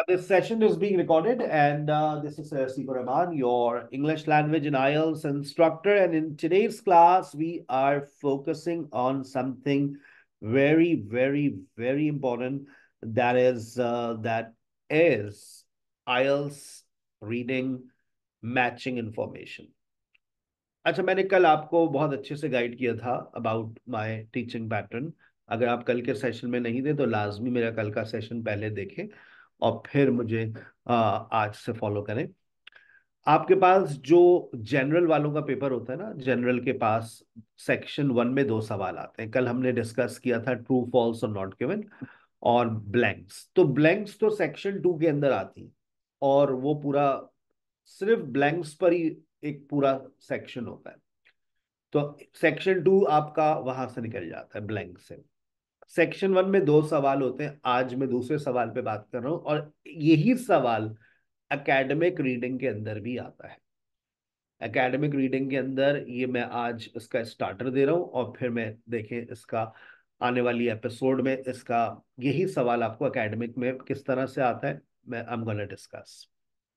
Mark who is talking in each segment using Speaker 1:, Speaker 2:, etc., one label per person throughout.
Speaker 1: Uh, this session is being recorded, and uh, this is uh, Rahman, your English language and IELTS instructor. And in today's class, we are focusing on something very, very, very important. That is uh, that is IELTS reading matching information. अच्छा मैंने कल आपको बहुत अच्छे से guide किया था about my teaching pattern अगर आप कल के सेशन में नहीं थे तो लाजमी मेरा कल का सेशन पहले देखें और फिर मुझे आज से फॉलो करें आपके पास जो जनरल वालों का पेपर होता है ना जनरल के पास सेक्शन वन में दो सवाल आते हैं कल हमने डिस्कस किया था ट्रू फॉल्स और नॉट गिवन और ब्लैंक्स तो ब्लैंक्स तो सेक्शन टू के अंदर आती है और वो पूरा सिर्फ ब्लैंक्स पर ही एक पूरा सेक्शन होता है तो सेक्शन टू आपका वहां से निकल जाता है ब्लैंक से सेक्शन वन में दो सवाल होते हैं आज मैं दूसरे सवाल पे बात कर रहा हूँ और यही सवाल एकेडमिक रीडिंग के अंदर भी आता है एकेडमिक रीडिंग के अंदर ये मैं आज इसका स्टार्टर दे रहा हूँ और फिर मैं देखें इसका आने वाली एपिसोड में इसका यही सवाल आपको एकेडमिक में किस तरह से आता है मैं आई एम गोना डिस्कस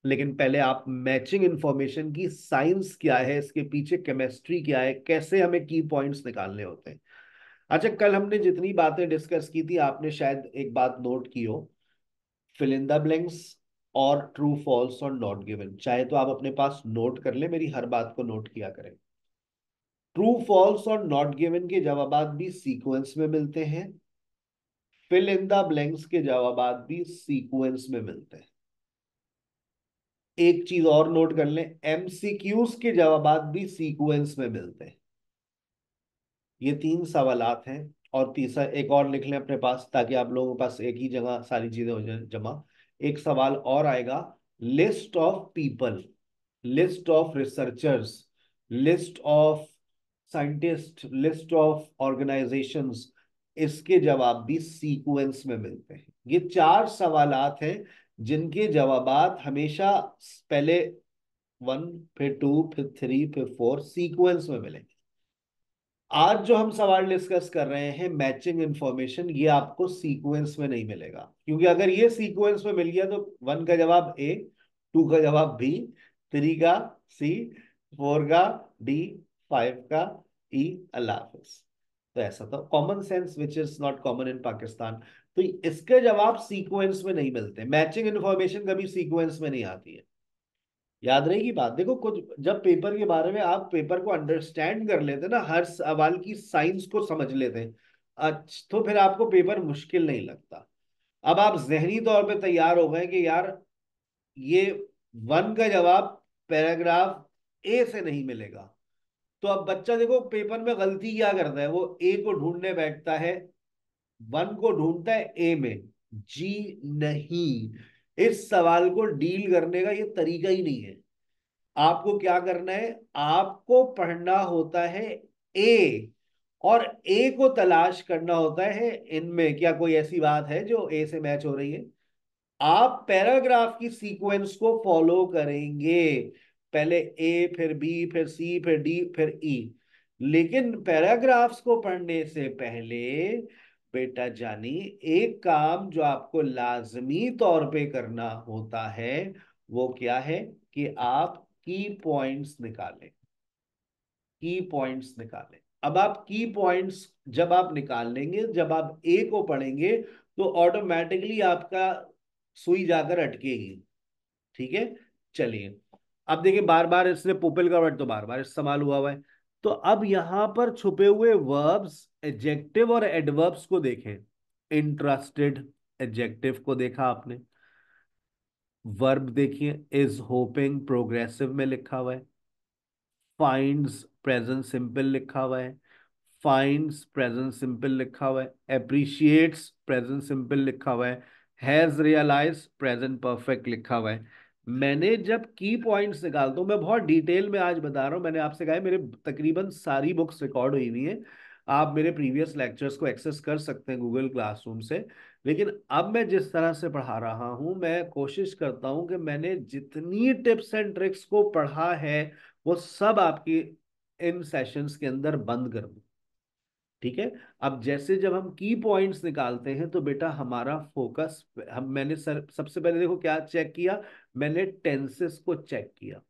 Speaker 1: लेकिन पहले आप मैचिंग इन्फॉर्मेशन की साइंस क्या है इसके पीछे केमिस्ट्री क्या है कैसे हमें की पॉइंट्स निकालने होते हैं अच्छा कल हमने जितनी बातें डिस्कस की थी आपने शायद एक बात नोट की हो फिल इन द ब्लैंक्स और ट्रू फॉल्स और नॉट गिवन चाहे तो आप अपने पास नोट कर ले मेरी हर बात को नोट किया करें ट्रू फॉल्स और नॉट गिवन के जवाब भी सीक्वेंस में मिलते हैं फिल इन द ब्लैंक्स के जवाब भी सीक्वेंस में मिलते हैं एक चीज और नोट कर लें एमसीक्यूज के जवाब भी सीक्वेंस में मिलते हैं ये तीन सवालत हैं और तीसरा एक और लिख लें अपने पास ताकि आप लोगों के पास एक ही जगह सारी चीजें हो जाए जमा एक सवाल और आएगा list of people list of researchers list of scientist list of organisation इसके जवाब भी सीक्वेंस में मिलते हैं ये चार सवालत हैं जिनके जवाब हमेशा पहले वन फिर टू फिर थ्री फिर फोर सीक्वेंस में मिलेंगे आज जो हम सवाल डिस्कस कर रहे हैं मैचिंग इन्फॉर्मेशन ये आपको सीक्वेंस में नहीं मिलेगा क्योंकि अगर ये सीक्वेंस में मिल गया तो वन का जवाब ए टू का जवाब बी थ्री का सी फोर का डी फाइव का ई e, अल्लाह तो ऐसा था common sense which is not common in Pakistan तो इसके जवाब सीक्वेंस में नहीं मिलते मैचिंग इन्फॉर्मेशन कभी सीक्वेंस में नहीं आती है याद रहेगी बात देखो कुछ जब पेपर के बारे में आप पेपर को अंडरस्टैंड कर लेते ना हर सवाल की साइंस को समझ लेते अच्छा तो फिर आपको पेपर मुश्किल नहीं लगता अब आप जहनी तौर पे तैयार हो गए कि यार ये वन का जवाब पैराग्राफ ए से नहीं मिलेगा तो अब बच्चा देखो पेपर में गलती क्या करता है वो ए को ढूंढने बैठता है वन को ढूंढता है ए में जी नहीं इस सवाल को डील करने का ये तरीका ही नहीं है आपको क्या करना है आपको पढ़ना होता है ए और ए को तलाश करना होता है इनमें क्या कोई ऐसी बात है जो ए से मैच हो रही है आप पैराग्राफ की सीक्वेंस को फॉलो करेंगे पहले ए फिर बी फिर सी फिर डी फिर ई e। लेकिन पैराग्राफ्स को पढ़ने से पहले बेटा जानी एक काम जो आपको लाजमी तौर पे करना होता है वो क्या है कि आप की पॉइंट्स निकालें की पॉइंट्स निकालें अब आप की पॉइंट्स जब आप निकाल लेंगे जब आप ए को पढ़ेंगे तो ऑटोमेटिकली आपका सुई जाकर अटकेगी ठीक है चलिए अब देखिए बार बार इसने पुपिल का वर्ड तो बार बार इस्तेमाल हुआ हुआ है तो अब यहां पर छुपे हुए वर्ब्स एडजेक्टिव और एडवर्ब्स को देखें इंटरेस्टेड एडजेक्टिव को देखा आपने वर्ब देखिए इज होपिंग प्रोग्रेसिव में लिखा हुआ है फाइंड्स प्रेजेंट सिंपल लिखा हुआ है फाइंड्स प्रेजेंट सिंपल लिखा हुआ है एप्रिशिएट्स प्रेजेंट सिंपल लिखा हुआ है हैज रियलाइज प्रेजेंट परफेक्ट लिखा हुआ है मैंने जब की पॉइंट्स निकाल हूँ मैं बहुत डिटेल में आज बता रहा हूँ मैंने आपसे कहा मेरे तकरीबन सारी बुक्स रिकॉर्ड हुई हुई हैं आप मेरे प्रीवियस लेक्चर्स को एक्सेस कर सकते हैं गूगल क्लासरूम से लेकिन अब मैं जिस तरह से पढ़ा रहा हूँ मैं कोशिश करता हूँ कि मैंने जितनी टिप्स एंड ट्रिक्स को पढ़ा है वो सब आपकी इन सेशंस के अंदर बंद कर दूँ ठीक है अब जैसे जब हम की पॉइंट्स निकालते हैं तो बेटा हमारा फोकस हम मैंने सर सबसे पहले देखो क्या चेक किया मैंने टेंसेस को चेक किया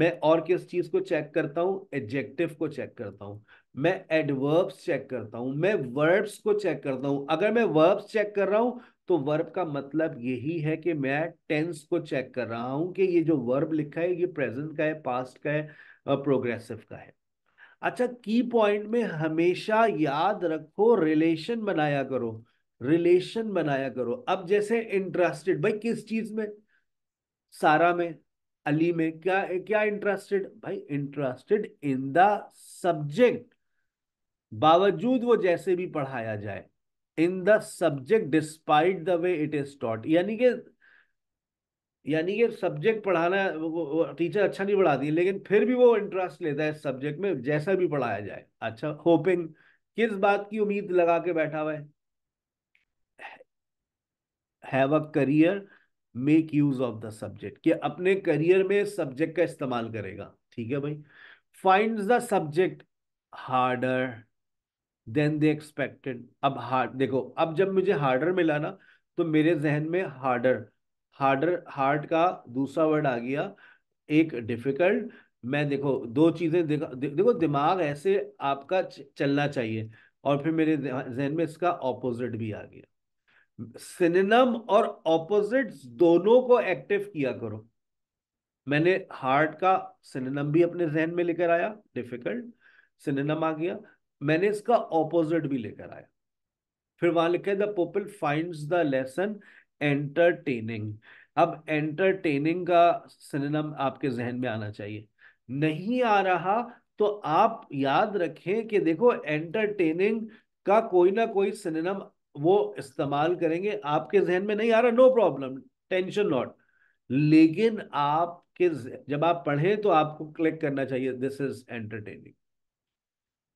Speaker 1: मैं और किस चीज को चेक करता हूँ एडजेक्टिव को चेक करता हूँ मैं एडवर्ब्स चेक करता हूँ मैं वर्ब्स को चेक करता हूँ अगर मैं वर्ब्स चेक कर रहा हूँ तो वर्ब का मतलब यही है कि मैं टेंस को चेक कर रहा हूँ कि ये जो वर्ब लिखा है ये प्रेजेंट का है पास्ट का है प्रोग्रेसिव का है अच्छा की पॉइंट में हमेशा याद रखो रिलेशन बनाया करो रिलेशन बनाया करो अब जैसे इंटरेस्टेड भाई किस चीज में सारा में अली में क्या क्या इंटरेस्टेड भाई इंटरेस्टेड इन द सब्जेक्ट बावजूद वो जैसे भी पढ़ाया जाए in the subject despite the way it is taught यानी कि यानी कि सब्जेक्ट पढ़ाना टीचर अच्छा नहीं पढ़ाती है लेकिन फिर भी वो इंटरेस्ट लेता है सब्जेक्ट में जैसा भी पढ़ाया जाए अच्छा होपिंग किस बात की उम्मीद लगा के बैठा हुआ है a career make use of the subject कि अपने करियर में सब्जेक्ट का इस्तेमाल करेगा ठीक है भाई find the subject harder than they expected अब हार्ड देखो अब जब मुझे हार्डर मिला ना तो मेरे जहन में हार्डर हार्डर हार्ड का दूसरा वर्ड आ गया एक डिफिकल्ट मैं देखो दो चीज़ें देखो देखो दिमाग ऐसे आपका चलना चाहिए और फिर मेरे जहन में इसका ऑपोजिट भी आ गया सिनेम और ऑपोजिट दोनों को एक्टिव किया करो मैंने हार्ट का सिनेम भी अपने जहन में लेकर आया डिफिकल्ट सिनेम आ गया मैंने इसका ऑपोजिट भी लेकर आया फिर वहां लिखा है the people find the lesson entertaining अब एंटरटेनिंग का सिनेम आपके जहन में आना चाहिए नहीं आ रहा तो आप याद रखें कि देखो एंटरटेनिंग का कोई ना कोई सिनेम वो इस्तेमाल करेंगे आपके जहन में नहीं आ रहा नो प्रॉब्लम टेंशन नॉट लेकिन आपके जब आप पढ़ें तो आपको क्लिक करना चाहिए दिस इज एंटरटेनिंग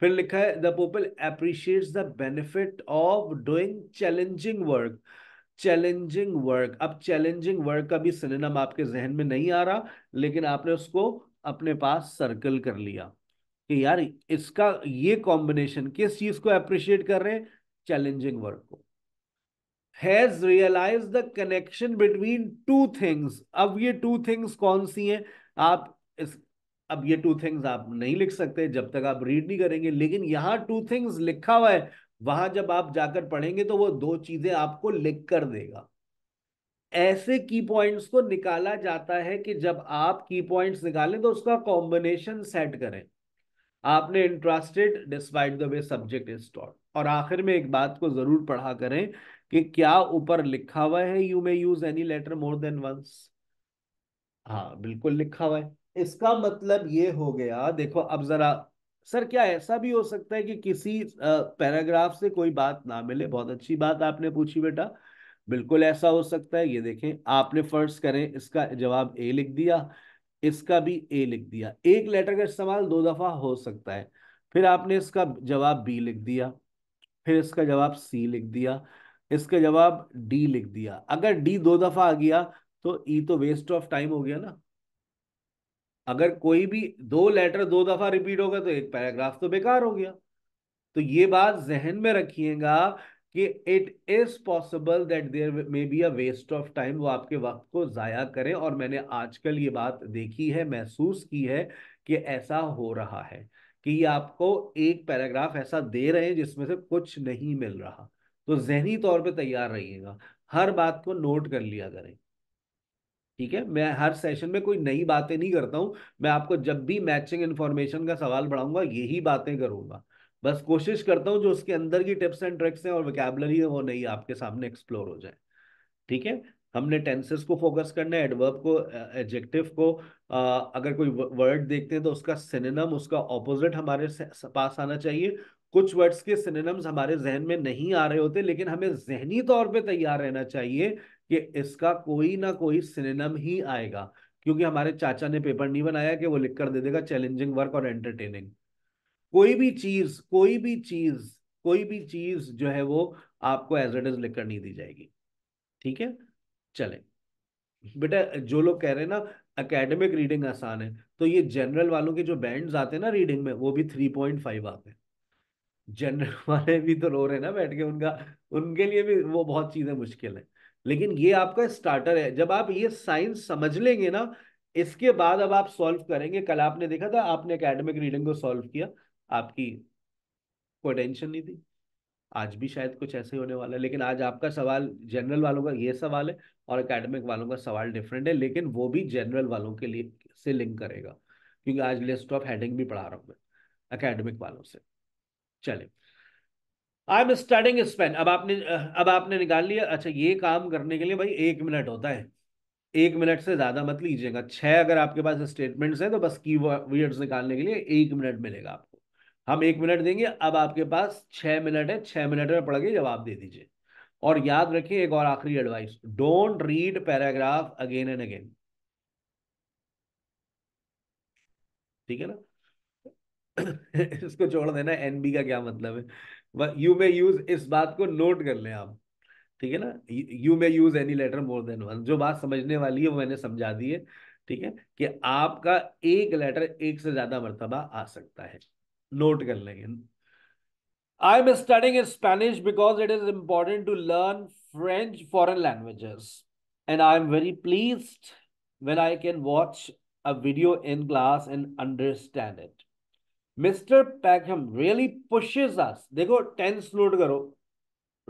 Speaker 1: फिर लिखा है the people appreciates the benefit of doing challenging work challenging work अब चैलेंजिंग वर्क का भी सिनेम आपके जहन में नहीं आ रहा लेकिन आपने उसको अपने पास सर्कल कर लिया कि यार इसका ये कॉम्बिनेशन किस चीज को अप्रिशिएट कर रहे हैं चैलेंजिंग वर्क को has realise the connection between two things अब ये टू थिंग्स कौन सी हैं आप इस अब ये टू थिंग्स आप नहीं लिख सकते जब तक आप रीड नहीं करेंगे लेकिन यहां टू थिंग्स लिखा हुआ है वहां जब आप जाकर पढ़ेंगे तो वो दो चीजें आपको लिख कर देगा ऐसे की पॉइंट्स को निकाला जाता है कि जब आप की पॉइंट्स निकालें तो उसका कॉम्बिनेशन सेट करें आपने interested despite the way subject is taught और आखिर में एक बात को जरूर पढ़ा करें कि क्या ऊपर लिखा हुआ है you may use any letter more than once हाँ बिल्कुल लिखा हुआ है इसका मतलब ये हो गया देखो अब जरा सर क्या ऐसा भी हो सकता है कि किसी पैराग्राफ से कोई बात ना मिले बहुत अच्छी बात आपने पूछी बेटा बिल्कुल ऐसा हो सकता है ये देखें आपने फर्ज करें इसका जवाब ए लिख दिया इसका भी ए लिख दिया एक लेटर का इस्तेमाल दो दफ़ा हो सकता है फिर आपने इसका जवाब बी लिख दिया फिर इसका जवाब सी लिख दिया इसका जवाब डी लिख दिया अगर डी दो दफ़ा आ गया तो ई तो वेस्ट ऑफ टाइम हो गया ना अगर कोई भी दो लेटर दो दफा रिपीट होगा तो एक पैराग्राफ तो बेकार हो गया तो ये बात जहन में रखिएगा कि it is possible that there may be a waste of time वो आपके वक्त को ज़ाया करें और मैंने आजकल ये बात देखी है महसूस की है कि ऐसा हो रहा है कि ये आपको एक पैराग्राफ ऐसा दे रहे हैं जिसमें से कुछ नहीं मिल रहा तो जहनी तौर पे तैयार रहिएगा हर बात को नोट कर लिया करें ठीक है मैं हर सेशन में कोई नई बातें नहीं करता हूँ मैं आपको जब भी मैचिंग इन्फॉर्मेशन का सवाल बढ़ाऊंगा यही बातें करूंगा बस कोशिश करता हूँ जो उसके अंदर की टिप्स एंड ट्रिक्स हैं और वैकेबलरी है वो नई आपके सामने एक्सप्लोर हो जाए ठीक है हमने टेंसेस को फोकस करना है एडवर्ब को एडजेक्टिव को आ, अगर कोई वर्ड देखते हैं तो उसका सिनेनम उसका ऑपोजिट हमारे पास आना चाहिए कुछ वर्ड्स के सिनेनम्स हमारे जहन में नहीं आ रहे होते लेकिन हमें जहनी तौर पे तैयार रहना चाहिए कि इसका कोई ना कोई सिनेम ही आएगा क्योंकि हमारे चाचा ने पेपर नहीं बनाया कि वो लिख कर दे देगा चैलेंजिंग वर्क और एंटरटेनिंग कोई भी चीज कोई भी चीज कोई भी चीज जो है वो आपको एज इट इज लिख कर नहीं दी जाएगी ठीक है चले बेटा जो लोग कह रहे हैं ना एकेडमिक रीडिंग आसान है तो ये जनरल वालों के जो बैंड आते हैं ना रीडिंग में वो भी थ्री पॉइंट फाइव आते हैं जनरल वाले भी तो रो रहे हैं ना बैठ के उनका उनके लिए भी वो बहुत चीजें मुश्किल है लेकिन ये आपका स्टार्टर है जब आप ये साइंस समझ लेंगे ना इसके बाद अब आप सॉल्व करेंगे कल आपने देखा था आपने एकेडमिक रीडिंग को सॉल्व किया आपकी कोई टेंशन नहीं थी आज भी शायद कुछ ऐसे होने वाला है लेकिन आज आपका सवाल जनरल वालों का ये सवाल है और एकेडमिक वालों का सवाल डिफरेंट है लेकिन वो भी जनरल वालों के लिए से लिंक करेगा क्योंकि आज लिस्ट ऑफ हेडिंग भी पढ़ा रहा हूँ मैं अकेडमिक वालों से चले आई एम स्टार्टिंग स्पेन अब आपने अब आपने निकाल लिया अच्छा ये काम करने के लिए भाई एक मिनट होता है एक मिनट से ज़्यादा मत लीजिएगा छह अगर आपके पास स्टेटमेंट्स हैं तो बस की वर्ड्स निकालने के लिए एक मिनट मिलेगा आपको हम एक मिनट देंगे अब आपके पास छह मिनट है छह मिनट में पढ़ के जवाब दे दीजिए और याद रखिए एक और आखिरी advice don't read paragraph again and again ठीक है ना इसको छोड़ देना एनबी का क्या मतलब है यू मे यूज इस बात को नोट कर लें आप ठीक है ना you may use any letter more than one जो बात समझने वाली है वो मैंने समझा दी है ठीक है कि आपका एक लेटर एक से ज्यादा मरतबा आ सकता है नोट कर लेंगे I am studying Spanish because it is important to learn French foreign languages and I am very please when I can watch a video in class and understand it mister Peckham really pushes us देखो tense note करो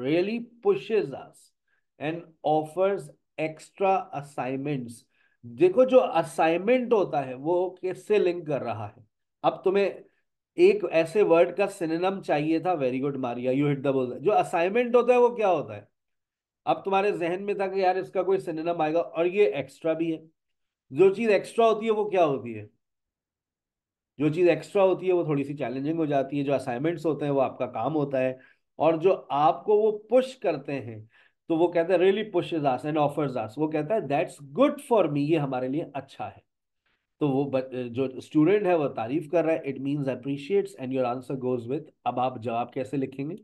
Speaker 1: really pushes us and offers extra assignments देखो जो assignment होता है वो किससे link कर रहा है अब तुम्हें एक ऐसे वर्ड का सिनेम चाहिए था very good Maria you hit the ball जो असाइनमेंट होता है वो क्या होता है अब तुम्हारे जहन में था कि यार इसका कोई सिनेम आएगा और ये एक्स्ट्रा भी है जो चीज एक्स्ट्रा होती है वो क्या होती है जो चीज़ एक्स्ट्रा होती है वो थोड़ी सी चैलेंजिंग हो जाती है जो असाइनमेंट्स होते हैं वो आपका काम होता है और जो आपको वो पुश करते हैं तो वो कहता है really push us and offers us वो कहता है दैट्स गुड फॉर मी ये हमारे लिए अच्छा है तो वो ब, जो स्टूडेंट है वो तारीफ कर रहा है it means appreciates and your answer goes with अब आप जवाब कैसे लिखेंगे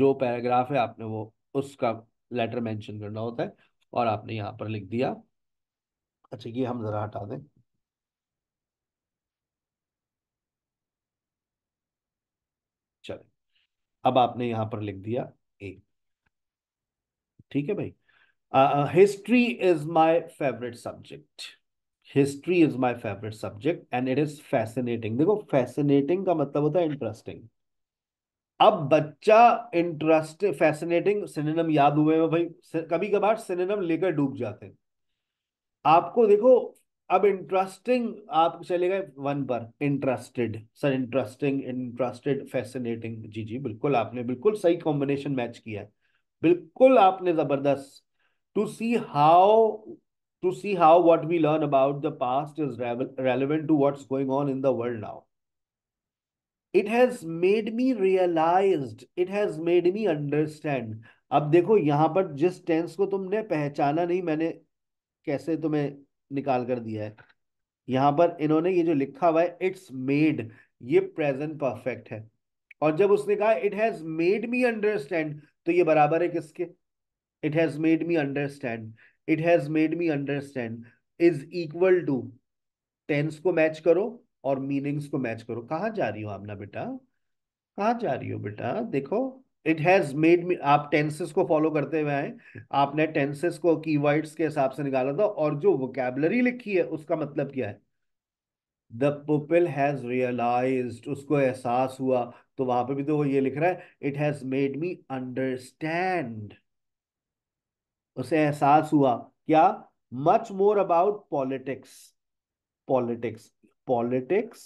Speaker 1: जो पैराग्राफ है आपने वो उसका लेटर मैंशन करना होता है और आपने यहाँ पर लिख दिया अच्छा ये हम जरा हटा दें अब आपने यहां पर लिख दिया ए ठीक है भाई history is my favourite subject history is my favourite subject and it is fascinating देखो फैसिनेटिंग का मतलब होता है इंटरेस्टिंग अब बच्चा इंटरेस्ट फैसिनेटिंग सिनेम याद हुए हैं भाई कभी कभार सिनेम लेकर डूब जाते हैं आपको देखो अब इंटरेस्टिंग आप चले गए वन पर interested sir interesting interested fascinating जी जी बिल्कुल आपने बिल्कुल सही कॉम्बिनेशन मैच किया है बिल्कुल आपने जबरदस्त to see how to see how what we learn about the past is relevant to what's going on in the world now it has made me realise it has made me understand अब देखो यहां पर जिस tense को तुमने पहचाना नहीं मैंने कैसे तुम्हें निकाल कर दिया है यहाँ पर इन्होंने ये जो लिखा हुआ है इट्स मेड ये प्रेजेंट परफेक्ट है और जब उसने कहा it has made me understand तो ये बराबर है किसके it has made me understand it has made me understand is equal to tense को मैच करो और मीनिंग्स को मैच करो कहा जा रही हो आप ना बेटा कहा जा रही हो बेटा देखो इट हैज मेड मी आप टेंसेस को फॉलो करते हुए आए आपने टेंसेस को कीवर्ड्स के हिसाब से निकाला था और जो वोकेबलरी लिखी है उसका मतलब क्या है द पीपल हैज रियलाइज उसको एहसास हुआ तो वहां पे भी तो वो ये लिख रहा है it has made me understand उसे एहसास हुआ क्या much more about politics politics politics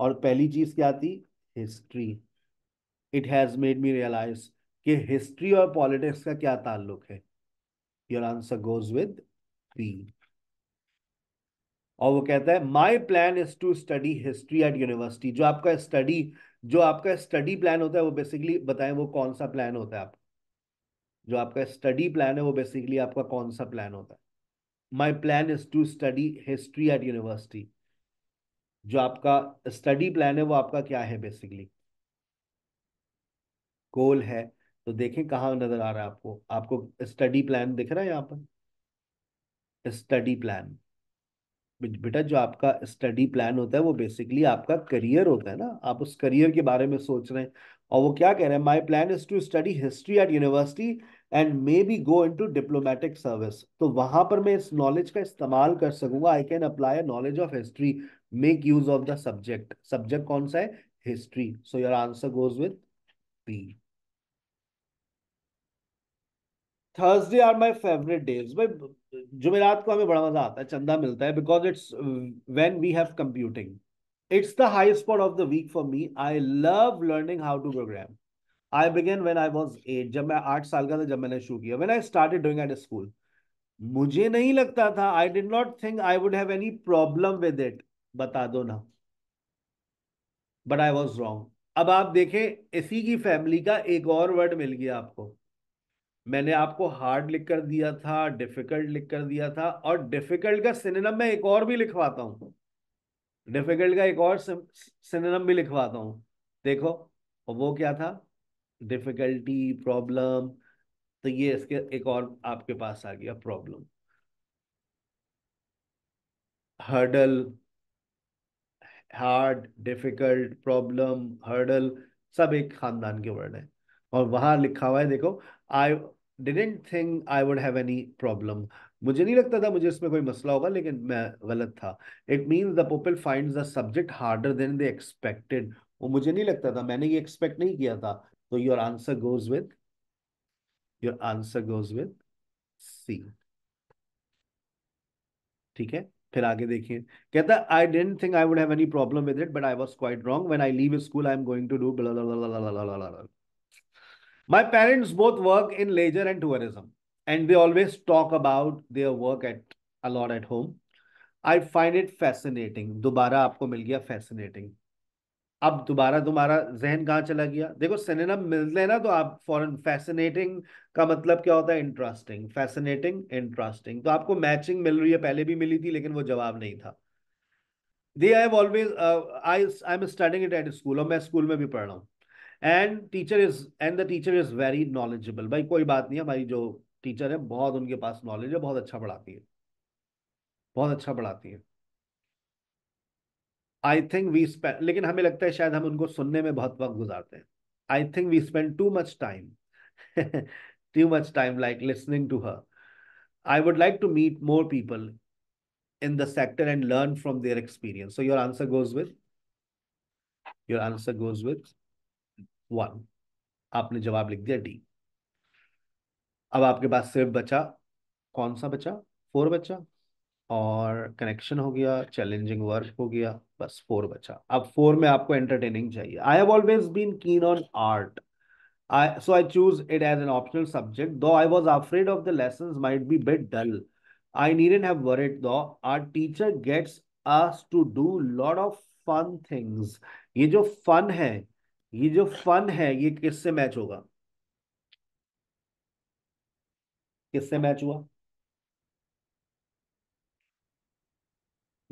Speaker 1: और पहली चीज क्या थी history it has made me realise कि हिस्ट्री और पॉलिटिक्स का क्या ताल्लुक है your answer goes with B और वो कहता है my plan is to study history at university जो आपका स्टडी जो आपका स्टडी प्लान होता है वो बेसिकली बताएं वो कौन सा प्लान होता है आप जो आपका स्टडी प्लान है वो बेसिकली आपका कौन सा प्लान होता है my plan is to study history at university जो आपका स्टडी प्लान है वो आपका क्या है बेसिकली गोल है तो देखें कहाँ नजर आ रहा है आपको आपको स्टडी प्लान दिख रहा है यहाँ पर स्टडी प्लान बेटा जो आपका स्टडी प्लान होता है वो बेसिकली आपका करियर होता है ना आप उस करियर के बारे में सोच रहे हैं और वो क्या कह रहे हैं my plan is to study history at university and maybe go into diplomatic service तो वहां पर मैं इस नॉलेज का इस्तेमाल कर सकूंगा I can apply knowledge of history make use of the subject subject कौन सा है history so your answer goes with P Thursday are my favourite days भाई जुमेरात को हमें बड़ा मजा आता है चंदा मिलता है because it's when we have computing it's the highest spot of the week for me I love learning how to program I begin when I was eight जब मैं आठ साल का था जब मैंने शुरू किया when I started doing at school मुझे नहीं लगता था I did not think I would have any problem with it बता दो ना बट आई वॉज रॉन्ग अब आप देखें इसी की फैमिली का एक और वर्ड मिल गया आपको मैंने आपको हार्ड लिख कर दिया था डिफिकल्ट लिख कर दिया था और डिफिकल्ट का सिनेम मैं एक और भी लिखवाता हूँ डिफिकल्ट का एक और सिनेम भी लिखवाता हूँ देखो और वो क्या था डिफिकल्टी प्रॉब्लम तो ये इसके एक और आपके पास आ गया problem hurdle hard difficult problem hurdle सब एक खानदान के वर्ड है और वहां लिखा हुआ है देखो I didn't think I would have any problem मुझे नहीं लगता था मुझे इसमें कोई मसला होगा लेकिन मैं गलत था it means the people find the subject harder than they expected वो मुझे नहीं लगता था मैंने ये एक्सपेक्ट नहीं किया था तो your answer goes with your answer goes with C ठीक है फिर आगे देखिए कहता I didn't think I would have any problem with it but I was quite wrong when I leave school I am going to do My parents both work in leisure and tourism, and they always talk about their work at a lot at home. I find it fascinating. दोबारा आपको मिल गया fascinating. अब दोबारा तुम्हारा जहन कहाँ चला गया देखो सिनेम मिलते हैं ना तो आप फॉरन फैसिनेटिंग का मतलब क्या होता है इंटरेस्टिंग फैसिनेटिंग इंटरेस्टिंग तो आपको मैचिंग मिल रही है पहले भी मिली थी लेकिन वो जवाब नहीं था D I have always I I am starting it at school और मैं स्कूल में भी पढ़ रहा हूँ and teacher is and the teacher is very knowledgeable भाई कोई बात नहीं हमारी जो टीचर है बहुत उनके पास नॉलेज है बहुत अच्छा पढ़ाती है बहुत अच्छा पढ़ाती है आई थिंक वी स्पेंड लेकिन हमें लगता है शायद हम उनको सुनने में बहुत वक्त गुजारते हैं I think we spend too much time too much time like listening to her I would like to meet more people in the sector and learn from their experience so your answer goes with your answer goes with one आपने जवाब लिख दिया D अब आपके पास सिर्फ बचा कौन सा बचा फोर बचा और कनेक्शन हो गया चैलेंजिंग वर्क हो गया बस फोर बचा अब फोर में आपको एंटरटेनिंग चाहिए I have always been keen on art I so I choose it as an optional subject though I was afraid of the lesson might be bet dull I need and have teacher gets us to do lot of fun things ये जो fun है ये जो fun है ये किससे match होगा किससे मैच हुआ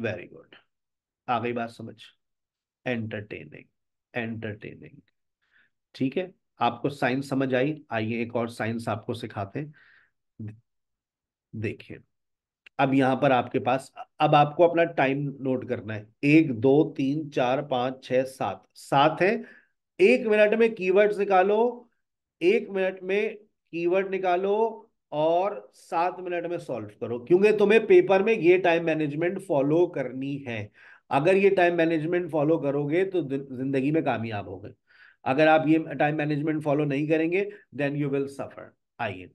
Speaker 1: वेरी गुड आ गई बात समझ एंटरटेनिंग एंटरटेनिंग ठीक है आपको साइंस समझ आई आइए एक और साइंस आपको सिखाते हैं देखिए अब यहां पर आपके पास अब आपको अपना टाइम नोट करना है एक दो तीन चार पांच छह सात सात है एक मिनट में कीवर्ड्स निकालो एक मिनट में कीवर्ड निकालो और सात मिनट में सॉल्व करो क्योंकि तुम्हें पेपर में ये टाइम मैनेजमेंट फॉलो करनी है अगर ये टाइम मैनेजमेंट फॉलो करोगे तो जिंदगी में कामयाब हो गए अगर आप ये टाइम मैनेजमेंट फॉलो नहीं करेंगे देन यू विल सफर आइए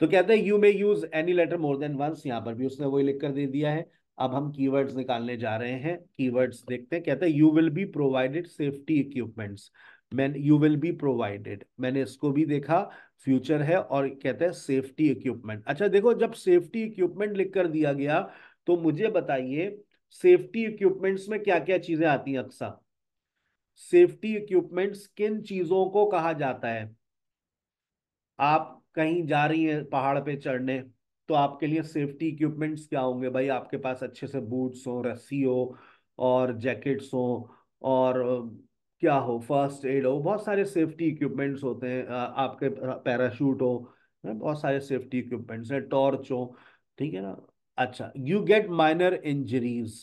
Speaker 1: तो कहते हैं you may use any letter more than once यहाँ पर भी उसने वही लिख कर दे दिया है अब हम कीवर्ड्स निकालने जा रहे हैं कीवर्ड्स देखते हैं कहते हैं you will be provided safety equipments man you will be provided मैंने इसको भी देखा फ्यूचर है और कहते हैं सेफ्टी इक्विपमेंट अच्छा देखो जब सेफ्टी इक्विपमेंट लिख कर दिया गया तो मुझे बताइए सेफ्टी इक्विपमेंट्स में क्या क्या चीजें आती हैं अक्सर सेफ्टी इक्विपमेंट्स किन चीजों को कहा जाता है आप कहीं जा रही हैं पहाड़ पे चढ़ने तो आपके लिए सेफ्टी इक्विपमेंट्स क्या होंगे भाई आपके पास अच्छे से बूट्स हो रस्सी हो और जैकेट्स हो और क्या हो फर्स्ट एड हो बहुत सारे सेफ्टी इक्विपमेंट्स होते हैं आपके पैराशूट हो बहुत सारे सेफ्टी इक्विपमेंट्स हैं टॉर्च हो ठीक है ना अच्छा you get minor injuries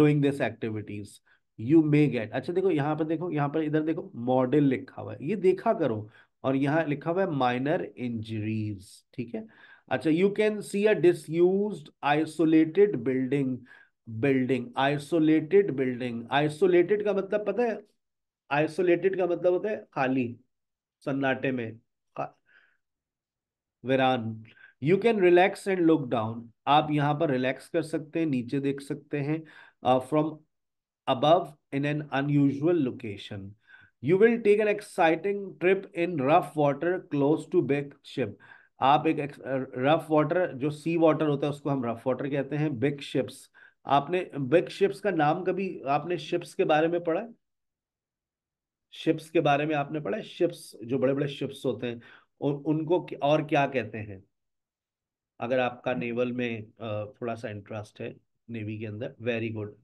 Speaker 1: doing this activities you may get अच्छा देखो यहाँ पर देखो यहाँ पर इधर देखो मॉडल लिखा हुआ है ये देखा करो और यहाँ लिखा हुआ है माइनर इंजरीज ठीक है अच्छा you can see a disused isolated building building isolated building isolated का मतलब पता है आइसोलेटेड का मतलब होता है खाली सन्नाटे में वीरान you can relax and look down आप यहाँ पर रिलैक्स कर सकते हैं नीचे देख सकते हैं from above in an unusual location you will take an exciting trip in rough water close to big ship आप एक रफ वाटर uh, जो सी वाटर होता है उसको हम रफ वाटर कहते हैं बिग शिप्स आपने बिग शिप्स का नाम कभी आपने शिप्स के बारे में पढ़ा है शिप्स के बारे में आपने पढ़ा शिप्स जो बड़े बड़े शिप्स होते हैं और उनको और क्या कहते हैं अगर आपका नेवल में थोड़ा सा इंटरेस्ट है नेवी के अंदर वेरी गुड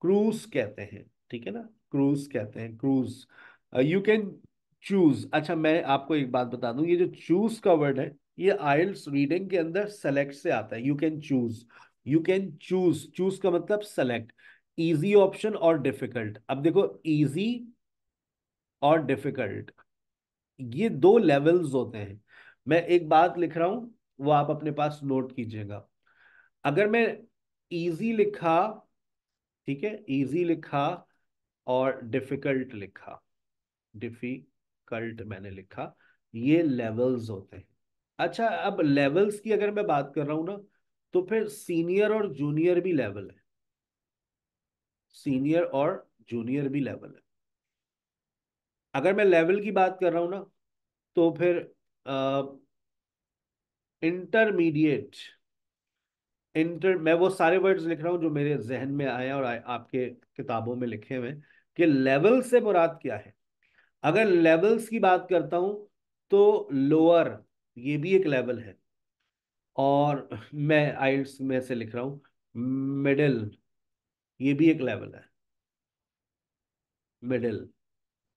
Speaker 1: क्रूज कहते हैं ठीक है ना क्रूज कहते हैं क्रूज यू कैन चूज अच्छा मैं आपको एक बात बता दूं ये जो चूज का वर्ड है ये आइल्स रीडिंग के अंदर सेलेक्ट से आता है you can choose you can choose choose का मतलब सेलेक्ट इजी ऑप्शन और डिफिकल्ट अब देखो इजी और डिफिकल्ट ये दो लेवल्स होते हैं मैं एक बात लिख रहा हूं वो आप अपने पास नोट कीजिएगा अगर मैं इजी लिखा ठीक है इजी लिखा और डिफिकल्ट लिखा डिफिकल्ट मैंने लिखा ये लेवल्स होते हैं अच्छा अब लेवल्स की अगर मैं बात कर रहा हूं ना तो फिर सीनियर और जूनियर भी लेवल है सीनियर और जूनियर भी लेवल है अगर मैं लेवल की बात कर रहा हूँ ना तो फिर इंटरमीडिएट इंटर मैं वो सारे वर्ड्स लिख रहा हूँ जो मेरे जहन में आए और आ, आपके किताबों में लिखे हुए कि लेवल से मुराद क्या है अगर लेवल्स की बात करता हूँ तो लोअर ये भी एक लेवल है और मैं आइल्स में से लिख रहा हूँ मिडिल ये भी एक लेवल है मिडिल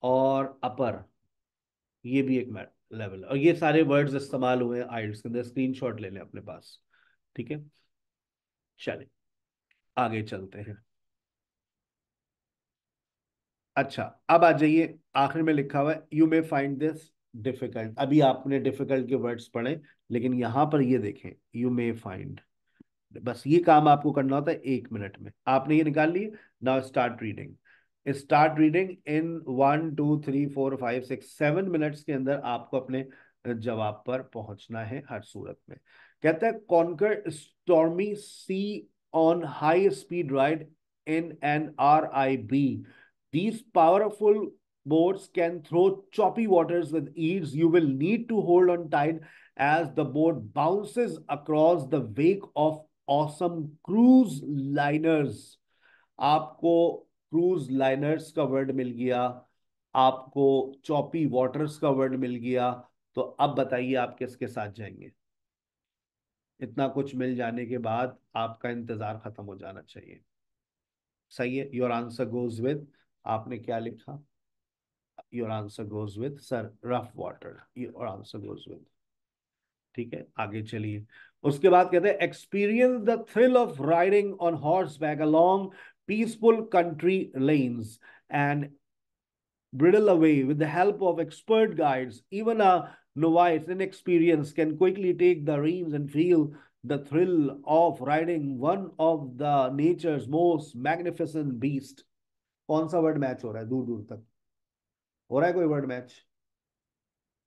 Speaker 1: और अपर ये भी एक लेवल और ये सारे वर्ड्स इस्तेमाल हुए हैं आइल्स के अंदर स्क्रीन शॉट ले लें अपने पास ठीक है चले आगे चलते हैं अच्छा अब आ जाइए आखिर में लिखा हुआ है you may find this difficult अभी आपने डिफिकल्ट के वर्ड्स पढ़े लेकिन यहां पर ये देखें यू मे फाइंड बस ये काम आपको करना होता है एक मिनट में आपने ये निकाल लिए now start reading start reading in one two three four five six seven minutes के अंदर आपको अपने जवाब पर पहुंचना है हर सूरत में कहता है conquer stormy sea on high speed ride in an R I B these powerful boats can throw choppy waters with ईड्स you will need to hold on tight as the boat bounces across the wake of awesome cruise liners आपको cruise liners का word मिल गया आपको चौपी waters का word मिल गया तो अब बताइए आप किसके साथ जाएंगे इतना कुछ मिल जाने के बाद आपका इंतजार खत्म हो जाना चाहिए सही है योर आंसर गोज विद आपने क्या लिखा your answer goes with sir rough water your answer goes with ठीक है आगे चलिए उसके बाद कहते हैं experience the thrill of riding on horseback along peaceful country lanes and bridle away with the help of expert guides. Even a novice inexperienced can quickly take the reins and feel the thrill of riding one of the nature's most magnificent beast. कौन सा word match हो रहा है दूर दूर तक हो रहा है कोई वर्ड मैच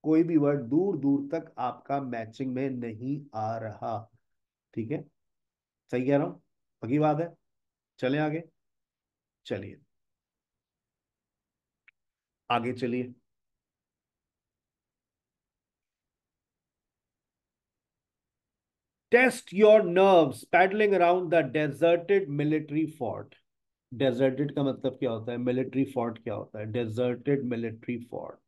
Speaker 1: कोई भी वर्ड दूर दूर तक आपका मैचिंग में नहीं आ रहा ठीक है सही कह रहा हूं पकी बात है चले आगे चलिए आगे चलिए test your nerves paddling around the deserted military fort deserted का मतलब क्या होता है मिलिट्री फोर्ट क्या होता है deserted military fort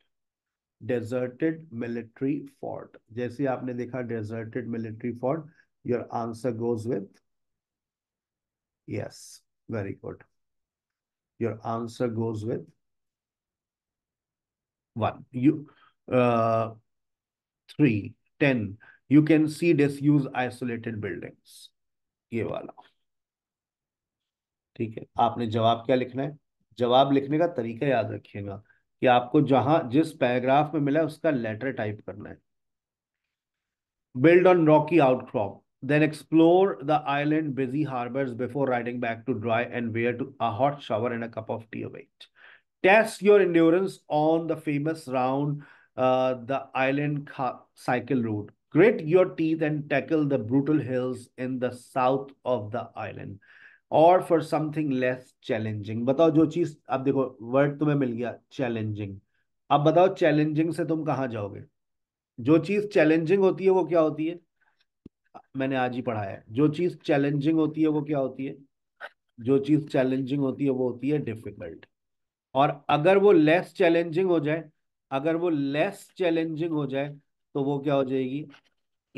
Speaker 1: deserted military fort जैसे आपने देखा deserted military fort your answer goes with Yes, very good. Your answer goes with one. You uh, three ten. You can see disused isolated buildings. ये वाला ठीक है आपने जवाब क्या लिखना है जवाब लिखने का तरीका याद रखिएगा कि आपको जहां जिस पैराग्राफ में मिला है उसका लेटर टाइप करना है build on rocky outcrop Then explore the island busy harbors before riding back to dry and wear to a hot shower and a cup of tea await. Test your endurance on the famous round uh, the island cycle route. Grit your teeth and tackle the brutal hills in the south of the island. Or for something less challenging, Batao. जो चीज अब देखो word तुम्हें मिल गया challenging. अब बताओ challenging से तुम कहाँ जाओगे जो चीज challenging होती है वो क्या होती है मैंने आज ही पढ़ाया है जो चीज़ चैलेंजिंग होती है वो क्या होती है जो चीज़ चैलेंजिंग होती है वो होती है डिफिकल्ट और अगर वो लेस चैलेंजिंग हो जाए अगर वो लेस चैलेंजिंग हो जाए तो वो क्या हो जाएगी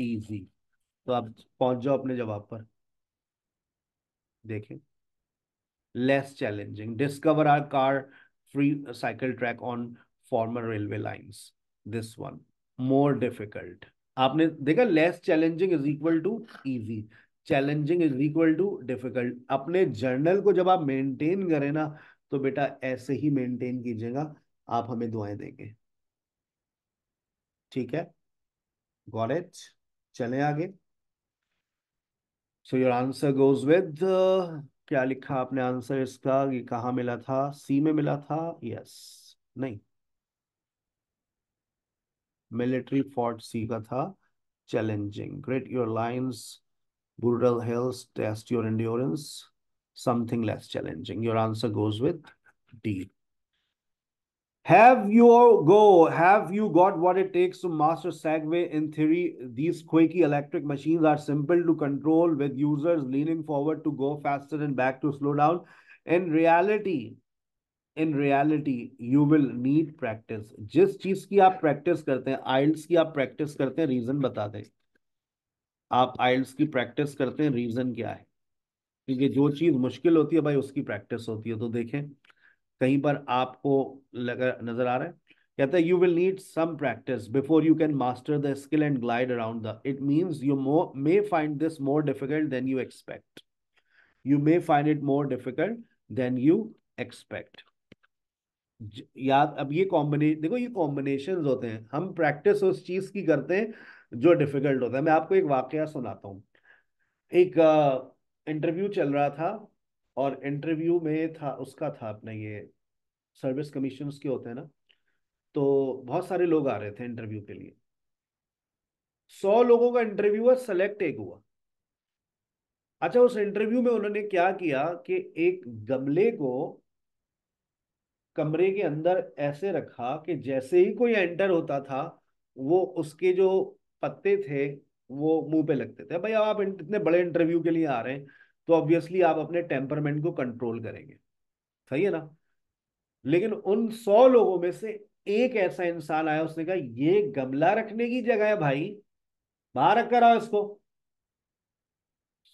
Speaker 1: इजी तो आप पहुंच जाओ अपने जवाब पर देखें less challenging discover our car free cycle track on former railway line this one more difficult आपने देखा less challenging is equal to easy challenging is equal to difficult अपने जर्नल को जब आप मेंटेन करें ना तो बेटा ऐसे ही मेंटेन कीजिएगा आप हमें दुआएं देंगे ठीक है गॉट इट चले आगे so your answer goes with क्या लिखा आपने आंसर इसका ये कहा मिला था सी में मिला था यस yes. नहीं military fort Sigatha, challenging great your lines brutal hills test your endurance something less challenging your answer goes with D have you go have you got what it takes to master segway in theory these quirky electric machines are simple to control with users leaning forward to go faster and back to slow down in reality in reality you will need practice जिस चीज की आप practice करते हैं आइल्स की आप practice करते हैं रीजन बता दें आप आइल्स की प्रैक्टिस करते हैं रीजन क्या है क्योंकि जो चीज मुश्किल होती है भाई उसकी प्रैक्टिस होती है तो देखें कहीं पर आपको लगा नजर आ रहा है कहते हैं you will need some practice before you can master the skill and glide around the it means you may find this more difficult than you expect you may find it more difficult than you expect याद अब ये combination देखो ये combination होते हैं हम practice उस चीज़ की करते हैं जो डिफिकल्ट होता है मैं आपको एक वाक्य सुनाता हूँ एक इंटरव्यू चल रहा था और इंटरव्यू में था उसका था अपना ये सर्विस कमीशन के होते हैं ना तो बहुत सारे लोग आ रहे थे इंटरव्यू के लिए सौ लोगों का इंटरव्यू हुआ सेलेक्ट एक हुआ अच्छा उस इंटरव्यू में उन्होंने क्या किया कि एक गमले को कमरे के अंदर ऐसे रखा कि जैसे ही कोई एंटर होता था वो उसके जो पत्ते थे वो मुंह पे लगते थे भाई अब आप इतने बड़े इंटरव्यू के लिए आ रहे हैं तो ऑब्वियसली आप अपने टेम्परमेंट को कंट्रोल करेंगे सही है ना लेकिन उन सौ लोगों में से एक ऐसा इंसान आया उसने कहा ये गमला रखने की जगह है भाई बाहर रखकर आओ इसको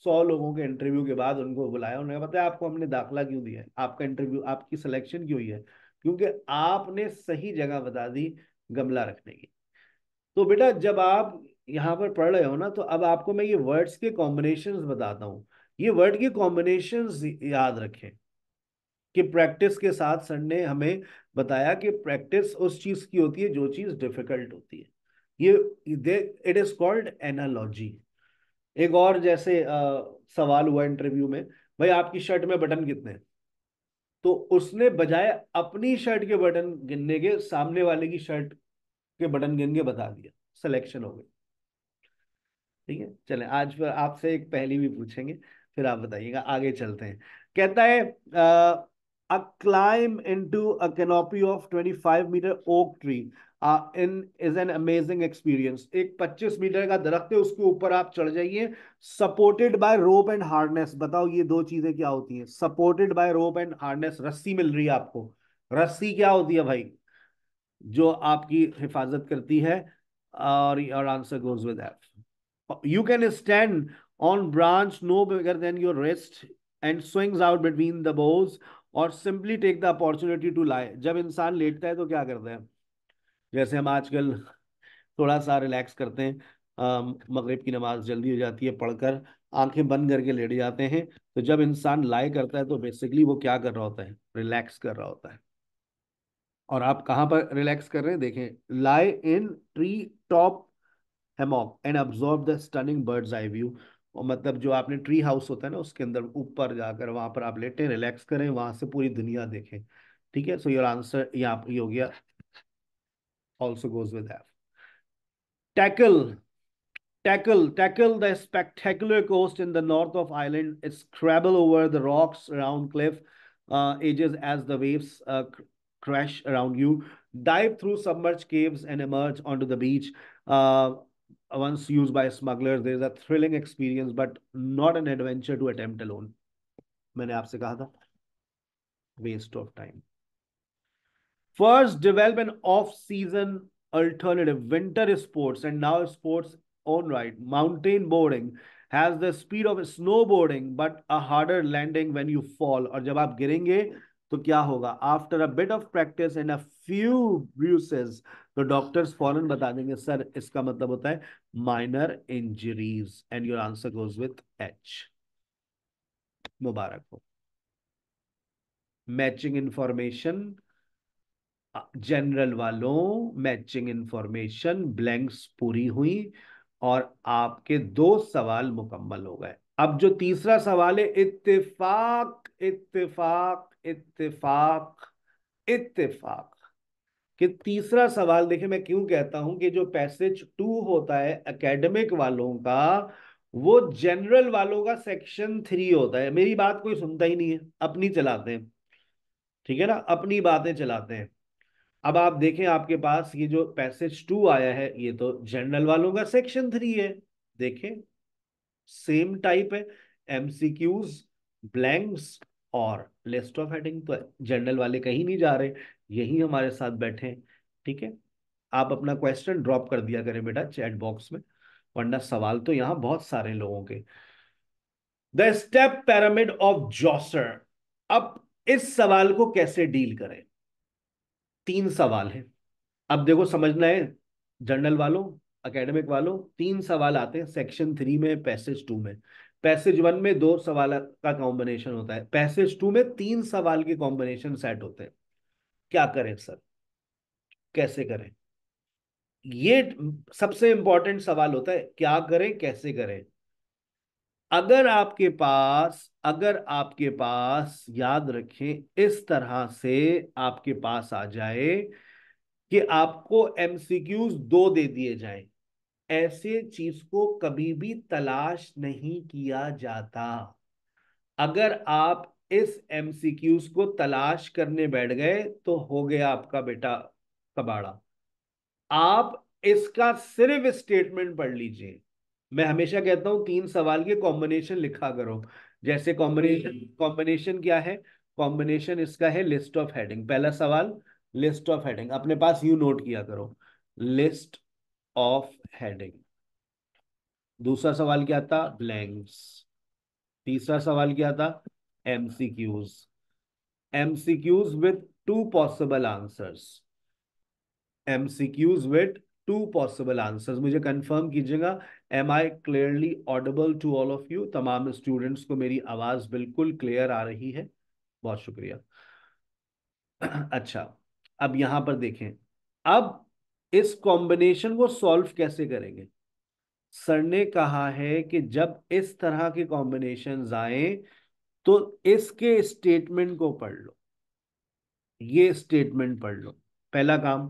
Speaker 1: सौ लोगों के इंटरव्यू के बाद उनको बुलाया उन्होंने बताया आपको हमने दाखिला क्यों दिया है आपका इंटरव्यू आपकी सिलेक्शन क्यों हुई है क्योंकि आपने सही जगह बता दी गमला रखने की तो बेटा जब आप यहाँ पर पढ़ रहे हो ना तो अब आपको मैं ये वर्ड्स के कॉम्बिनेशन बताता हूँ ये वर्ड के कॉम्बिनेशन याद रखें कि प्रैक्टिस के साथ सर ने हमें बताया कि प्रैक्टिस उस चीज की होती है जो चीज डिफिकल्ट होती है ये इट इज कॉल्ड एनालॉजी एक और जैसे आ, सवाल हुआ इंटरव्यू में भाई आपकी शर्ट में बटन कितने हैं तो उसने बजाय अपनी शर्ट के बटन गिनने के सामने वाले की शर्ट के बटन गिन के बता दिया सिलेक्शन हो गई ठीक है चले आज फिर आपसे एक पहली भी पूछेंगे फिर आप बताइएगा आगे चलते हैं कहता है आ, a climb into a canopy of 25 meter oak tree uh, in is an amazing experience. एक 25 मीटर का दरख्त है उसके ऊपर आप चढ़ जाइए supported by rope and harness बताओ ये दो चीजें क्या होती हैं supported by rope and harness रस्सी मिल रही है आपको रस्सी क्या होती है भाई जो आपकी हिफाजत करती है और your answer goes with F you can stand on branch no bigger than your rest and swings out between the boughs और simply take the opportunity to lie जब इंसान लेटता है तो क्या करता है जैसे हम आजकल थोड़ा सा रिलैक्स करते हैं मगरब की नमाज जल्दी हो जाती है पढ़कर आंखें बंद करके लेट जाते हैं तो जब इंसान लाई करता है तो बेसिकली वो क्या कर रहा होता है रिलैक्स कर रहा होता है और आप कहाँ पर रिलैक्स कर रहे हैं देखें lie in tree top hammock and observe the stunning bird's eye view और मतलब जो आपने ट्री हाउस होता है ना उसके अंदर ऊपर जाकर वहां पर आप लेटे रिलैक्स करें वहां से पूरी दुनिया देखें ठीक है सो योर आंसर यहाँ हो गया also goes with tackle tackle tackle the spectacular coast in the north of island it's travel over the rocks around cliff edges as the waves crash around you dive through submerged caves and emerge on to the beach once used by smugglers, there is a thrilling experience, but not an adventure to attempt alone. मैंने आपसे कहा था waste of time. First, develop an off-season alternative, winter sports, and now sports on right. Mountain boarding has the speed of snowboarding, but a harder landing when you fall. और जब आप गिरेंगे तो क्या होगा? After a bit of practice and a few bruises, तो doctors फॉरन बता देंगे सर इसका मतलब होता है minor injuries and your answer goes with H मुबारक हो मैचिंग इंफॉर्मेशन जनरल वालों मैचिंग इंफॉर्मेशन ब्लैंक्स पूरी हुई और आपके दो सवाल मुकम्मल हो गए अब जो तीसरा सवाल है इत्तेफाक इत्तेफाक इत्तेफाक इत्तेफाक कि तीसरा सवाल देखिए मैं क्यों कहता हूं कि जो पैसेज टू होता है एकेडमिक वालों का वो जनरल वालों का सेक्शन थ्री होता है मेरी बात कोई सुनता ही नहीं है अपनी चलाते हैं ठीक है ना अपनी बातें चलाते हैं अब आप देखें आपके पास ये जो पैसेज टू आया है ये तो जनरल वालों का सेक्शन थ्री है देखें सेम टाइप है एमसीक्यूज ब्लैंक्स और लिस्ट ऑफ हेडिंग तो जनरल वाले कहीं नहीं जा रहे यही हमारे साथ बैठे हैं ठीक है आप अपना क्वेश्चन ड्रॉप कर दिया करें बेटा चैट बॉक्स में वरना सवाल तो यहां बहुत सारे लोगों के the step pyramid of Djoser अब इस सवाल को कैसे डील करें तीन सवाल है अब देखो समझना है जर्नल वालों एकेडमिक वालों तीन सवाल आते हैं सेक्शन थ्री में पैसेज टू में पैसेज वन में दो सवाल का कॉम्बिनेशन होता है पैसेज टू में तीन सवाल के कॉम्बिनेशन सेट होते हैं क्या करें सर कैसे करें ये सबसे इंपॉर्टेंट सवाल होता है क्या करें कैसे करें अगर आपके पास अगर आपके पास याद रखें इस तरह से आपके पास आ जाए कि आपको एमसीक्यूज दो दे दिए जाए ऐसे चीज को कभी भी तलाश नहीं किया जाता अगर आप इस एमसीक्यूज को तलाश करने बैठ गए तो हो गया आपका बेटा कबाड़ा आप इसका सिर्फ स्टेटमेंट पढ़ लीजिए मैं हमेशा कहता हूं तीन सवाल के कॉम्बिनेशन लिखा करो जैसे कॉम्बिनेशन हम्म। कॉम्बिनेशन क्या है कॉम्बिनेशन इसका है लिस्ट ऑफ हेडिंग पहला सवाल लिस्ट ऑफ हेडिंग अपने पास यू नोट किया करो लिस्ट ऑफ हेडिंग दूसरा सवाल क्या था ब्लैंक्स तीसरा सवाल क्या था MCQs. MCQs with two possible answers. MCQs with two possible answers. मुझे कंफर्म कीजिएगा am I clearly audible to all of you तमाम स्टूडेंट्स को मेरी आवाज बिल्कुल क्लियर आ रही है बहुत शुक्रिया अच्छा अब यहां पर देखें अब इस कॉम्बिनेशन को सॉल्व कैसे करेंगे सर ने कहा है कि जब इस तरह के कॉम्बिनेशन आए तो इसके स्टेटमेंट को पढ़ लो ये स्टेटमेंट पढ़ लो पहला काम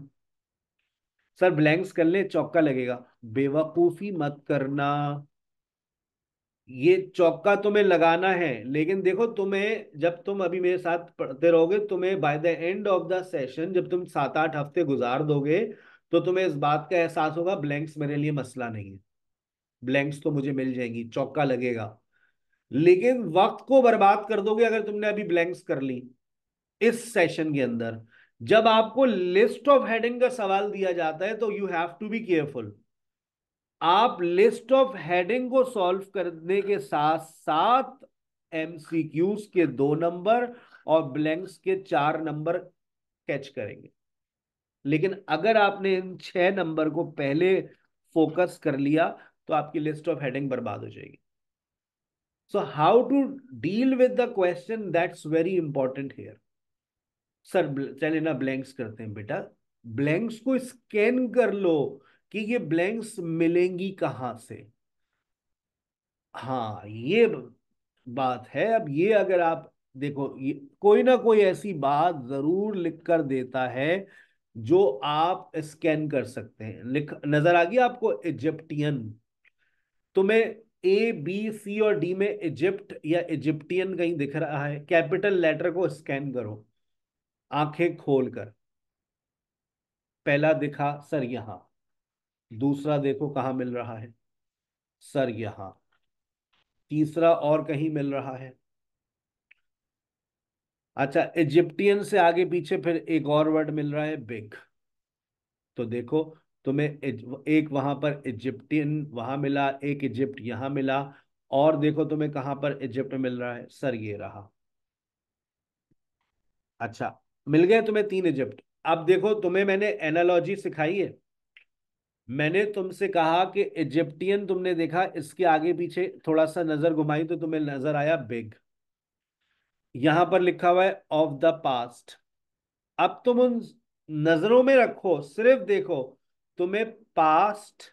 Speaker 1: सर ब्लैंक्स कर ले चौका लगेगा बेवकूफी मत करना ये चौका तुम्हें लगाना है लेकिन देखो तुम्हें जब तुम अभी मेरे साथ पढ़ते रहोगे तुम्हें by the end of the session जब तुम सात आठ हफ्ते गुजार दोगे तो तुम्हें इस बात का एहसास होगा ब्लैंक्स मेरे लिए मसला नहीं है ब्लैंक्स तो मुझे मिल जाएंगी चौका लगेगा लेकिन वक्त को बर्बाद कर दोगे अगर तुमने अभी ब्लैंक्स कर ली इस सेशन के अंदर जब आपको लिस्ट ऑफ हेडिंग का सवाल दिया जाता है तो you have to be careful आप लिस्ट ऑफ हेडिंग को सॉल्व करने के साथ साथ एमसीक्यूज के दो नंबर और ब्लैंक्स के चार नंबर कैच करेंगे लेकिन अगर आपने इन छह नंबर को पहले फोकस कर लिया तो आपकी लिस्ट ऑफ हेडिंग बर्बाद हो जाएगी So how to deal with the question that's very important here. Sir चले ना ब्लैंक्स करते हैं बेटा ब्लैंक्स को स्कैन कर लो कि ये ब्लैंक्स मिलेंगी कहाँ से हाँ ये बात है अब ये अगर आप देखो ये कोई ना कोई ऐसी बात जरूर लिख कर देता है जो आप स्कैन कर सकते हैं लिख नजर आ गया आपको इजिप्टियन तो मैं ए बी सी और डी में इजिप्ट या इजिप्टियन कहीं दिख रहा है कैपिटल लेटर को स्कैन करो आंखें खोलकर पहला दिखा सर यहां दूसरा देखो कहाँ मिल रहा है सर यहां तीसरा और कहीं मिल रहा है अच्छा इजिप्टियन से आगे पीछे फिर एक और वर्ड मिल रहा है बिग तो देखो तुम्हें तो एक वहां पर इजिप्टियन वहां मिला एक इजिप्ट यहां मिला और देखो तुम्हें कहां पर इजिप्ट मिल रहा है सर ये रहा अच्छा मिल गए तुम्हें तीन इजिप्ट अब देखो तुम्हें मैंने एनालॉजी सिखाई है मैंने तुमसे कहा कि इजिप्टियन तुमने देखा इसके आगे पीछे थोड़ा सा नजर घुमाई तो तुम्हें नजर आया बिग यहां पर लिखा हुआ है ऑफ द पास्ट अब तुम उन नजरों में रखो सिर्फ देखो तुम्हें पास्ट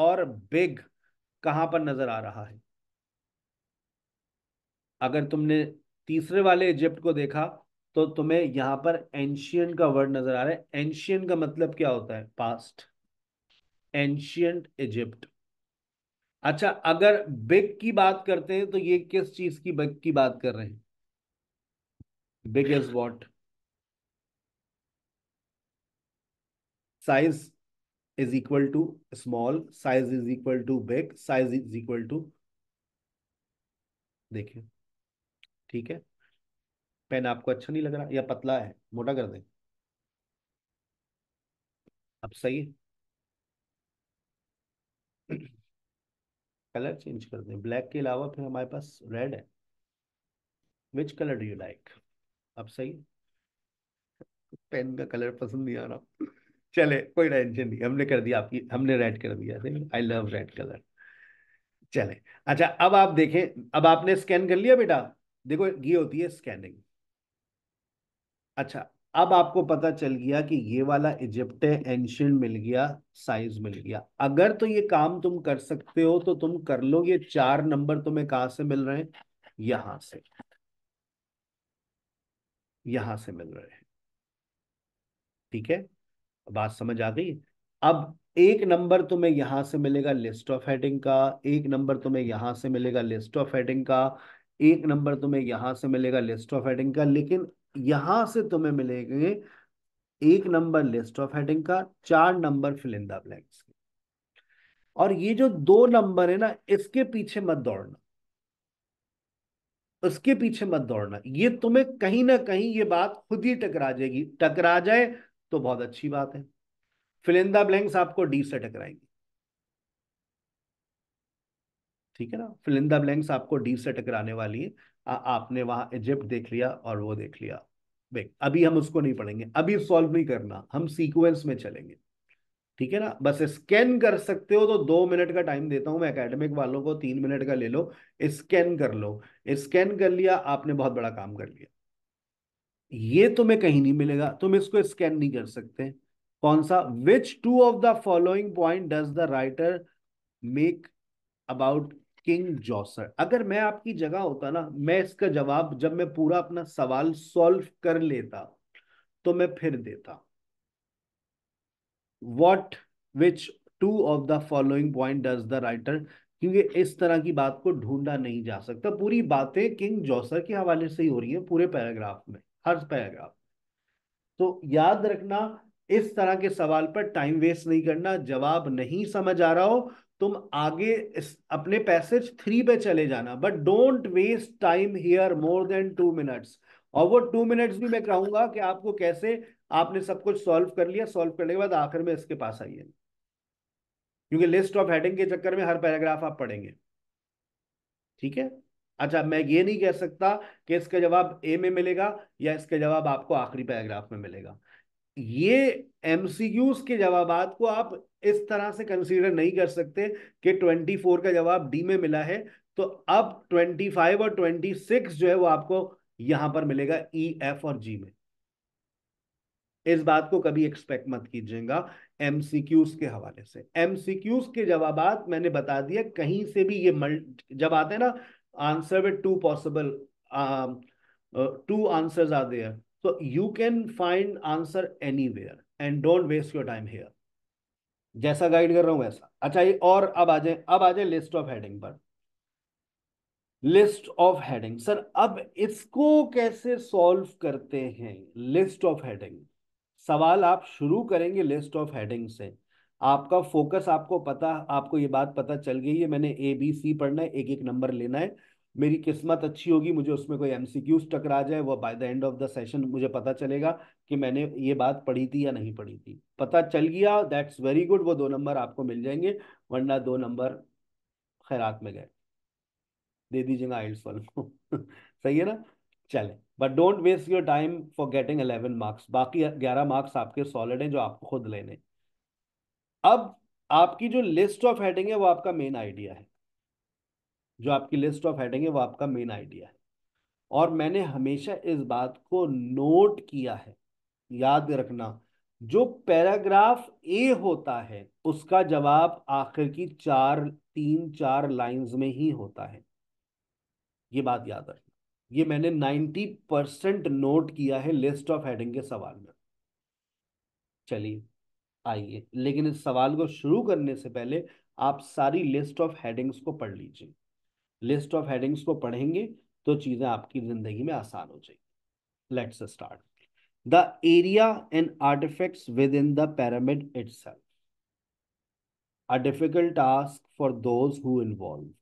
Speaker 1: और बिग कहां पर नजर आ रहा है अगर तुमने तीसरे वाले इजिप्ट को देखा तो तुम्हें यहां पर एंशियंट का वर्ड नजर आ रहा है एंशियंट का मतलब क्या होता है पास्ट एंशियंट इजिप्ट अच्छा अगर बिग की बात करते हैं तो ये किस चीज की बिग की बात कर रहे हैं big is what size is equal to small size is equal to big size is equal to देखिए ठीक है पेन आपको अच्छा नहीं लग रहा या पतला है मोटा कर दें अब सही कलर चेंज कर दें ब्लैक के अलावा फिर हमारे पास रेड है which colour do you like अब सही पेन का कलर पसंद नहीं आ रहा चले कोई टेंशन नहीं हमने कर दिया आपकी हमने रेड कर दिया आई लव रेड कलर चले अच्छा अब आप देखें अब आपने स्कैन कर लिया बेटा देखो ये होती है स्कैनिंग अच्छा अब आपको पता चल गया कि ये वाला इजिप्ट है मिल गया साइज मिल गया अगर तो ये काम तुम कर सकते हो तो तुम कर लो ये चार नंबर तुम्हें कहां से मिल रहे हैं यहां से यहां से मिल रहे हैं ठीक है बात समझ आ गई अब एक नंबर तुम्हें यहां से मिलेगा लिस्ट ऑफ हेडिंग का एक नंबर तुम्हें यहां से मिलेगा लिस्ट ऑफ हेडिंग का एक नंबर तुम्हें यहां से मिलेगा लिस्ट ऑफ हेडिंग का लेकिन यहां से तुम्हें मिलेंगे एक नंबर लिस्ट ऑफ हेडिंग का चार नंबर फिलिंदा इन ब्लैंक्स और ये जो दो नंबर है ना इसके पीछे मत दौड़ना उसके पीछे मत दौड़ना ये तुम्हें कहीं ना कहीं ये बात खुद ही टकरा जाएगी टकरा जाए तो बहुत अच्छी बात है फिलिंदा ब्लैंक्स आपको डी से टकराएंगे ठीक है ना फिलिंदा ब्लैंक्स आपको डी से टकराने वाली है आ, आपने वहां इजिप्ट देख लिया और वो देख लिया देख अभी हम उसको नहीं पढ़ेंगे अभी सॉल्व नहीं करना हम सीक्वेंस में चलेंगे ठीक है ना बस स्कैन कर सकते हो तो दो मिनट का टाइम देता हूं मैं एकेडमिक वालों को तीन मिनट का ले लो स्कैन कर लो स्कैन कर लिया आपने बहुत बड़ा काम कर लिया ये तुम्हें कहीं नहीं मिलेगा तुम इसको स्कैन नहीं कर सकते कौन सा which two of the following point does the writer make about king Djoser अगर मैं आपकी जगह होता ना मैं इसका जवाब जब मैं पूरा अपना सवाल सॉल्व कर लेता तो मैं फिर देता what which two of the following point does the writer क्योंकि इस तरह की बात को ढूंढा नहीं जा सकता पूरी बातें किंग जॉसर के हवाले से ही हो रही है पूरे पैराग्राफ में हर पैराग्राफ तो याद रखना इस तरह के सवाल पर टाइम वेस्ट नहीं करना जवाब नहीं समझ आ रहा हो तुम आगे इस अपने पैसेज थ्री पे चले जाना but don't waste time here more than two minutes और वो टू मिनट्स भी मैं कहूंगा कि आपको कैसे आपने सब कुछ सॉल्व कर लिया सॉल्व करने के बाद आखिर में इसके पास आइए क्योंकि लिस्ट ऑफ हेडिंग के चक्कर में हर पैराग्राफ आप पढ़ेंगे ठीक है अच्छा मैं ये नहीं कह सकता कि इसका जवाब ए में मिलेगा या इसका जवाब आपको आखिरी पैराग्राफ में मिलेगा ये एमसीक्यूज के जवाब को आप इस तरह से कंसीडर नहीं कर सकते कि 24 का जवाब डी में मिला है तो अब 25 और 26 जो है वो आपको यहां पर मिलेगा ई e, एफ और जी में इस बात को कभी एक्सपेक्ट मत कीजिएगा एमसीक्यूज के हवाले से एमसीक्यूज के जवाब मैंने बता दिया कहीं से भी ये मल्ट जब आते हैं ना answer with two possible um, uh, two answers are there so you can find answer anywhere and don't waste your time here जैसा गाइड कर रहा हूं वैसा अच्छा ये और अब आ जाए अब आ जाए लिस्ट ऑफ हेडिंग पर लिस्ट ऑफ हेडिंग सर अब इसको कैसे सॉल्व करते हैं लिस्ट ऑफ हेडिंग सवाल आप शुरू करेंगे लिस्ट ऑफ हेडिंग से आपका फोकस आपको पता आपको ये बात पता चल गई है मैंने ए बी सी पढ़ना है एक एक नंबर लेना है मेरी किस्मत अच्छी होगी मुझे उसमें कोई एम सी क्यूज टकरा जाए वह by the end of the session मुझे पता चलेगा कि मैंने ये बात पढ़ी थी या नहीं पढ़ी थी पता चल गया दैट्स वेरी गुड वो दो नंबर आपको मिल जाएंगे वरना दो नंबर खैरात में गए दे दीजिएगा आइल्स वालों को सही है ना चले but don't waste your time for getting eleven marks बाकी ग्यारह मार्क्स आपके सॉलिड हैं जो आपको खुद लेने हैं अब आपकी जो लिस्ट ऑफ हेडिंग है वो आपका मेन आइडिया है जो आपकी लिस्ट ऑफ हेडिंग है वो आपका मेन आइडिया है और मैंने हमेशा इस बात को नोट किया है याद रखना जो पैराग्राफ ए होता है उसका जवाब आखिर की चार तीन चार लाइंस में ही होता है ये बात याद रखना ये मैंने नाइन्टी परसेंट नोट किया है लिस्ट ऑफ हेडिंग के सवाल में चलिए आइए लेकिन इस सवाल को शुरू करने से पहले आप सारी लिस्ट ऑफ हेडिंग्स को पढ़ लीजिए लिस्ट ऑफ हेडिंग्स को पढ़ेंगे तो चीज़ें आपकी ज़िंदगी में आसान हो जाएगी let's start the area and artefacts within the pyramid self a difficult task for those who involve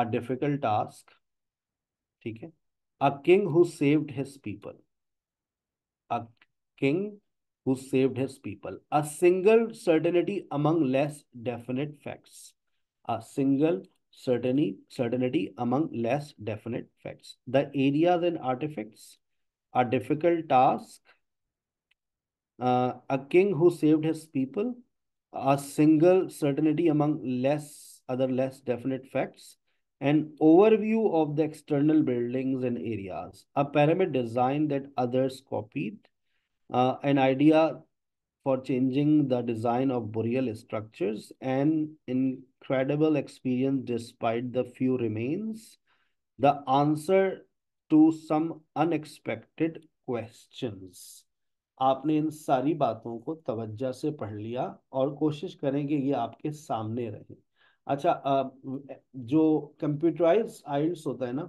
Speaker 1: a difficult task ठीक है a king who saved his people a king who saved his people. A single certainty among less definite facts. A single certainty, certainty among less definite facts. The areas and artifacts, a difficult task, uh, a king who saved his people, a single certainty among less other less definite facts, an overview of the external buildings and areas, a pyramid design that others copied, uh, an idea for changing the design of burial structures, and incredible experience despite the few remains, the answer to some unexpected questions. आपने इन सारी बातों को तवज्जा से पढ़ लिया और कोशिश करें कि ये आपके सामने रहे अच्छा जो कंप्यूटराइज आइल्स होता है ना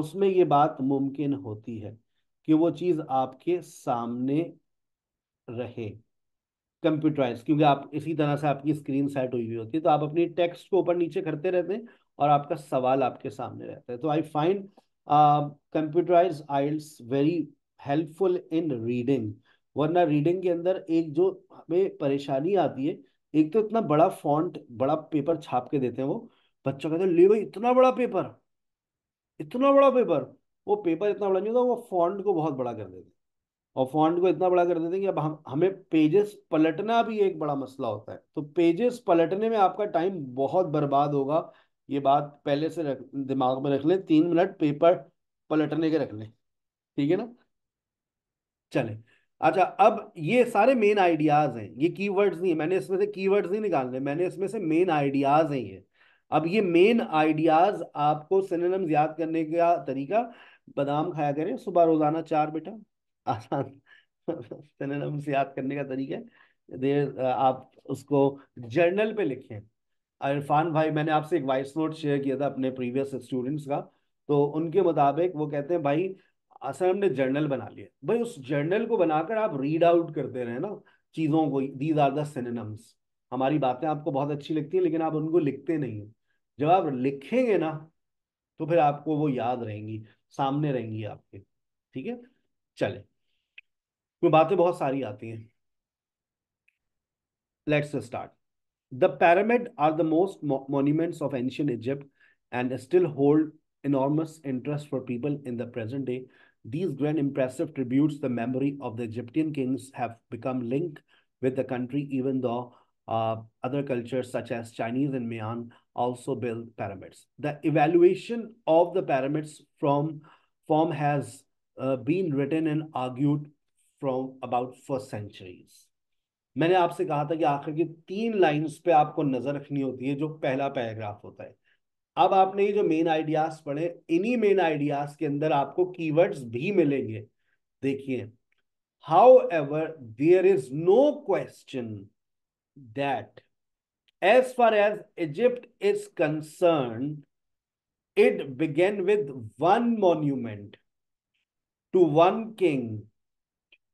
Speaker 1: उसमें ये बात मुमकिन होती है कि वो चीज आपके सामने रहे कंप्यूटराइज क्योंकि आप इसी तरह से आपकी स्क्रीन सेट हुई हुई होती है तो आप अपनी टेक्स्ट को ऊपर नीचे करते रहते हैं और आपका सवाल आपके सामने रहता है तो I find computerise aisles very helpful in reading वरना रीडिंग के अंदर एक जो हमें परेशानी आती है एक तो इतना बड़ा फॉन्ट बड़ा पेपर छाप के देते हैं वो बच्चों कहते हैं ले भाई इतना बड़ा पेपर इतना बड़ा पेपर वो पेपर इतना बड़ा नहीं होता वो फॉन्ट को बहुत बड़ा कर देते और फॉन्ट को इतना बड़ा कर देते कि अब हम हमें पेजेस पलटना भी एक बड़ा मसला होता है तो पेजेस पलटने में आपका टाइम बहुत बर्बाद होगा ये बात पहले से रख दिमाग में रख लें तीन मिनट पेपर पलटने के रख लें ठीक है ना चले अच्छा अब ये सारे मेन आइडियाज हैं ये कीवर्ड्स नहीं मैंने इसमें से कीवर्ड्स नहीं निकालने मैंने इसमें से मेन आइडियाज हैं ये अब ये मेन आइडियाज आपको सिनेम याद करने का तरीका बादाम खाया करें सुबह रोजाना चार बेटा आसान से याद करने का तरीका है देर आप उसको जर्नल पे लिखें इरफान भाई मैंने आपसे एक वॉइस नोट शेयर किया था अपने प्रीवियस स्टूडेंट्स का तो उनके मुताबिक वो कहते हैं भाई असल हमने जर्नल बना लिया भाई उस जर्नल को बनाकर आप रीड आउट करते रहे ना चीज़ों को दीज आर दिनम्स हमारी बातें आपको बहुत अच्छी लगती हैं लेकिन आप उनको लिखते नहीं हैं जब आप लिखेंगे ना तो फिर आपको वो याद रहेंगी सामने रहेंगी आपके ठीक है चले तो बातें बहुत सारी आती हैं let's start the pyramid are the most monuments of ancient Egypt and still hold enormous interest for people in the present day. These grand impressive tributes, the memory of the Egyptian kings have become linked with the country, even though Uh, other cultures such as Chinese and Mayan also build pyramids. The evaluation of the pyramids from form has uh, been written and argued from about for centuries. मैंने आपसे कहा था कि आखिर की तीन lines पे आपको नजर रखनी होती है जो पहला पैराग्राफ होता है अब आपने ये जो मेन आइडियाज पढ़े इन्हीं मेन आइडियाज के अंदर आपको कीवर्ड्स भी मिलेंगे देखिए however there is no question that as far as Egypt is concerned, it began with one monument to one king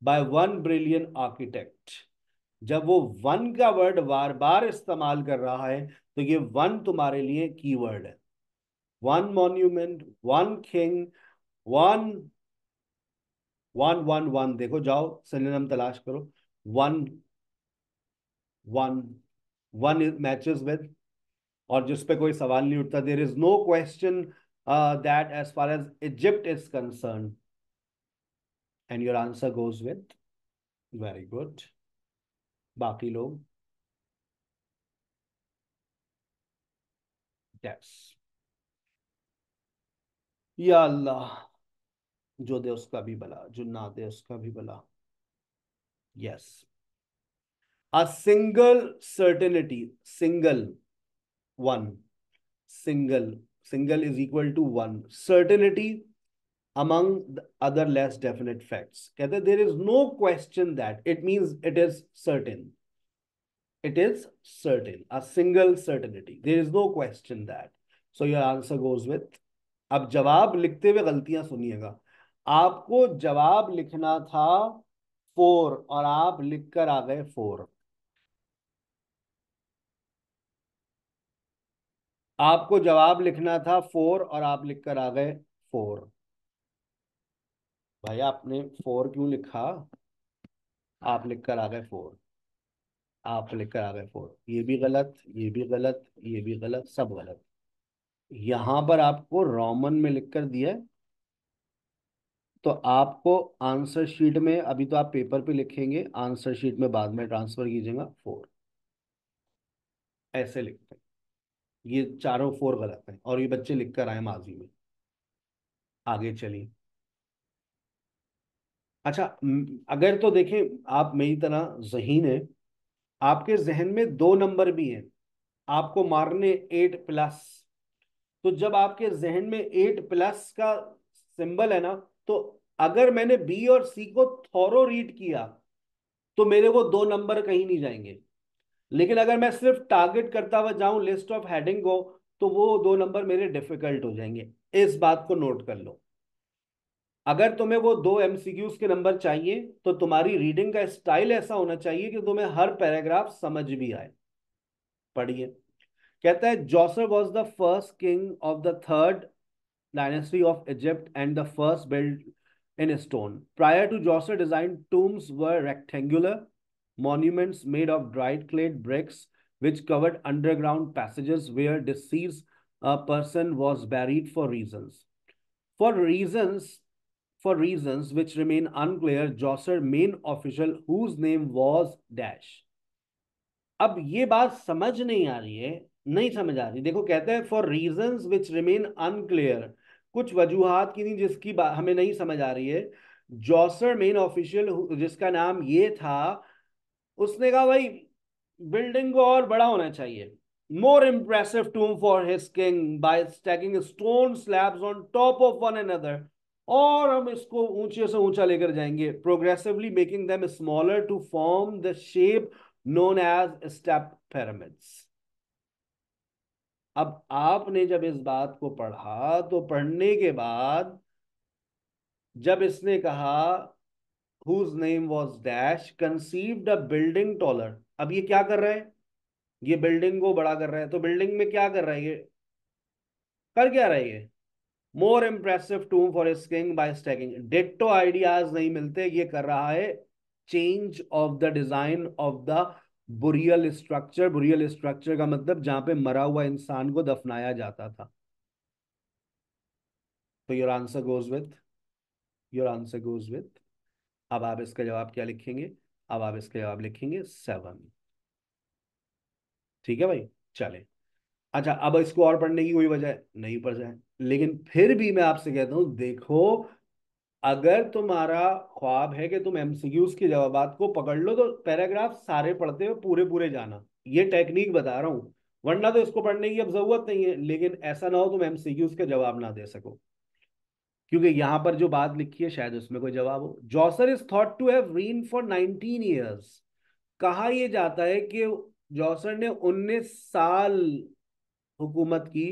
Speaker 1: by one brilliant architect. जब वो वन का वर्ड बार बार इस्तेमाल कर रहा है तो ये वन तुम्हारे लिए कीवर्ड है one monument one king one one one one देखो जाओ सिनेम तलाश करो one one one matches with और जिस पे कोई सवाल नहीं उठता there is no question that as far as Egypt is concern and your answer goes with very good बाकी लोग yes. या अल्लाह जो दे उसका भी भला जो ना दे उसका भी भला yes yes. a single certainty, single one, single, single is equal to one. Certainty among the other less definite facts. Okay, there is no question that it means it is certain. It is certain, a single certainty. There is no question that. So your answer goes with. ab jawab likhte hue galtiyan suniyega aapko jawab likhna tha 4 aur aap लिखकर आ गए four आपको जवाब लिखना था four और आप लिखकर आ गए फोर भाई आपने फोर क्यों लिखा आप लिखकर आ गए फोर आप लिखकर आ गए फोर ये भी गलत ये भी गलत ये भी गलत सब गलत यहां पर आपको रोमन में लिख कर दिया तो आपको आंसर शीट में अभी तो आप पेपर पे लिखेंगे आंसर शीट में बाद में ट्रांसफर कीजिएगा फोर ऐसे लिखते हैं ये चारों फोर गलत हैं और ये बच्चे लिख कर आए माजी में आगे चलिए अच्छा अगर तो देखें आप मेरी तरह जहीन है आपके जहन में दो नंबर भी हैं आपको मारने एट प्लस तो जब आपके जहन में एट प्लस का सिंबल है ना तो अगर मैंने बी और सी को थोरो रीड किया तो मेरे वो दो नंबर कहीं नहीं जाएंगे लेकिन अगर मैं सिर्फ टारगेट करता हुआ जाऊं लिस्ट ऑफ हेडिंग को तो वो दो नंबर मेरे डिफिकल्ट हो जाएंगे इस बात को नोट कर लो अगर तुम्हें वो दो एमसीक्यूज के नंबर चाहिए तो तुम्हारी रीडिंग का स्टाइल ऐसा होना चाहिए कि तुम्हें हर पैराग्राफ समझ भी आए पढ़िए कहता है Djoser was the first king of the third dynasty of Egypt and the first build in stone prior to Djoser design tombs were rectangular monuments made of dried clay bricks which covered underground passages where deceased uh, person was buried for reasons. For reasons for reasons which remain unclear, Josser main official whose name was dash. ab ye baat samajh nahi aa rahi hai nahi samajh aa rahi dekho कहते हैं for reasons which remain unclear kuch wajuhat ki nahi jiski hame nahi samajh aa rahi hai Djoser main official जिसका नाम ये था उसने कहा भाई building को और बड़ा होना चाहिए more impressive to for his king by stacking stone slabs on top of one another और हम इसको ऊंचे से ऊंचा लेकर जाएंगे progressively making them smaller to form the shape known as step pyramids अब आपने जब इस बात को पढ़ा तो पढ़ने के बाद जब इसने कहा whose name was dash conceived a building taller अब ये क्या कर रहा है ये बिल्डिंग को बड़ा कर रहा है तो बिल्डिंग में क्या कर रहा है ये कर क्या रहा है ये मोर इम्प्रेसिव टू फॉर स्किंग बाय स्टैकिंग डिट्टो आइडियाज नहीं मिलते ये कर रहा है change of the design of the burial structure burial structure का मतलब जहां पे मरा हुआ इंसान को दफनाया जाता था तो your answer goes with your answer goes with अब आप इसका जवाब क्या लिखेंगे अब आप इसका जवाब लिखेंगे सेवन ठीक है भाई चले अच्छा अब इसको और पढ़ने की कोई वजह नहीं पड़ जाए लेकिन फिर भी मैं आपसे कहता हूं देखो अगर तुम्हारा ख्वाब है कि तुम एमसीक्यूज के जवाब को पकड़ लो तो पैराग्राफ सारे पढ़ते हुए पूरे पूरे जाना ये टेक्निक बता रहा हूं वरना तो इसको पढ़ने की अब जरूरत नहीं है लेकिन ऐसा ना हो तुम एमसीक्यूज के जवाब ना दे सको क्योंकि यहां पर जो बात लिखी है शायद उसमें कोई जवाब हो Djoser is thought to have reign for 19 years कहा यह जाता है कि जॉसर ने 19 साल हुकूमत की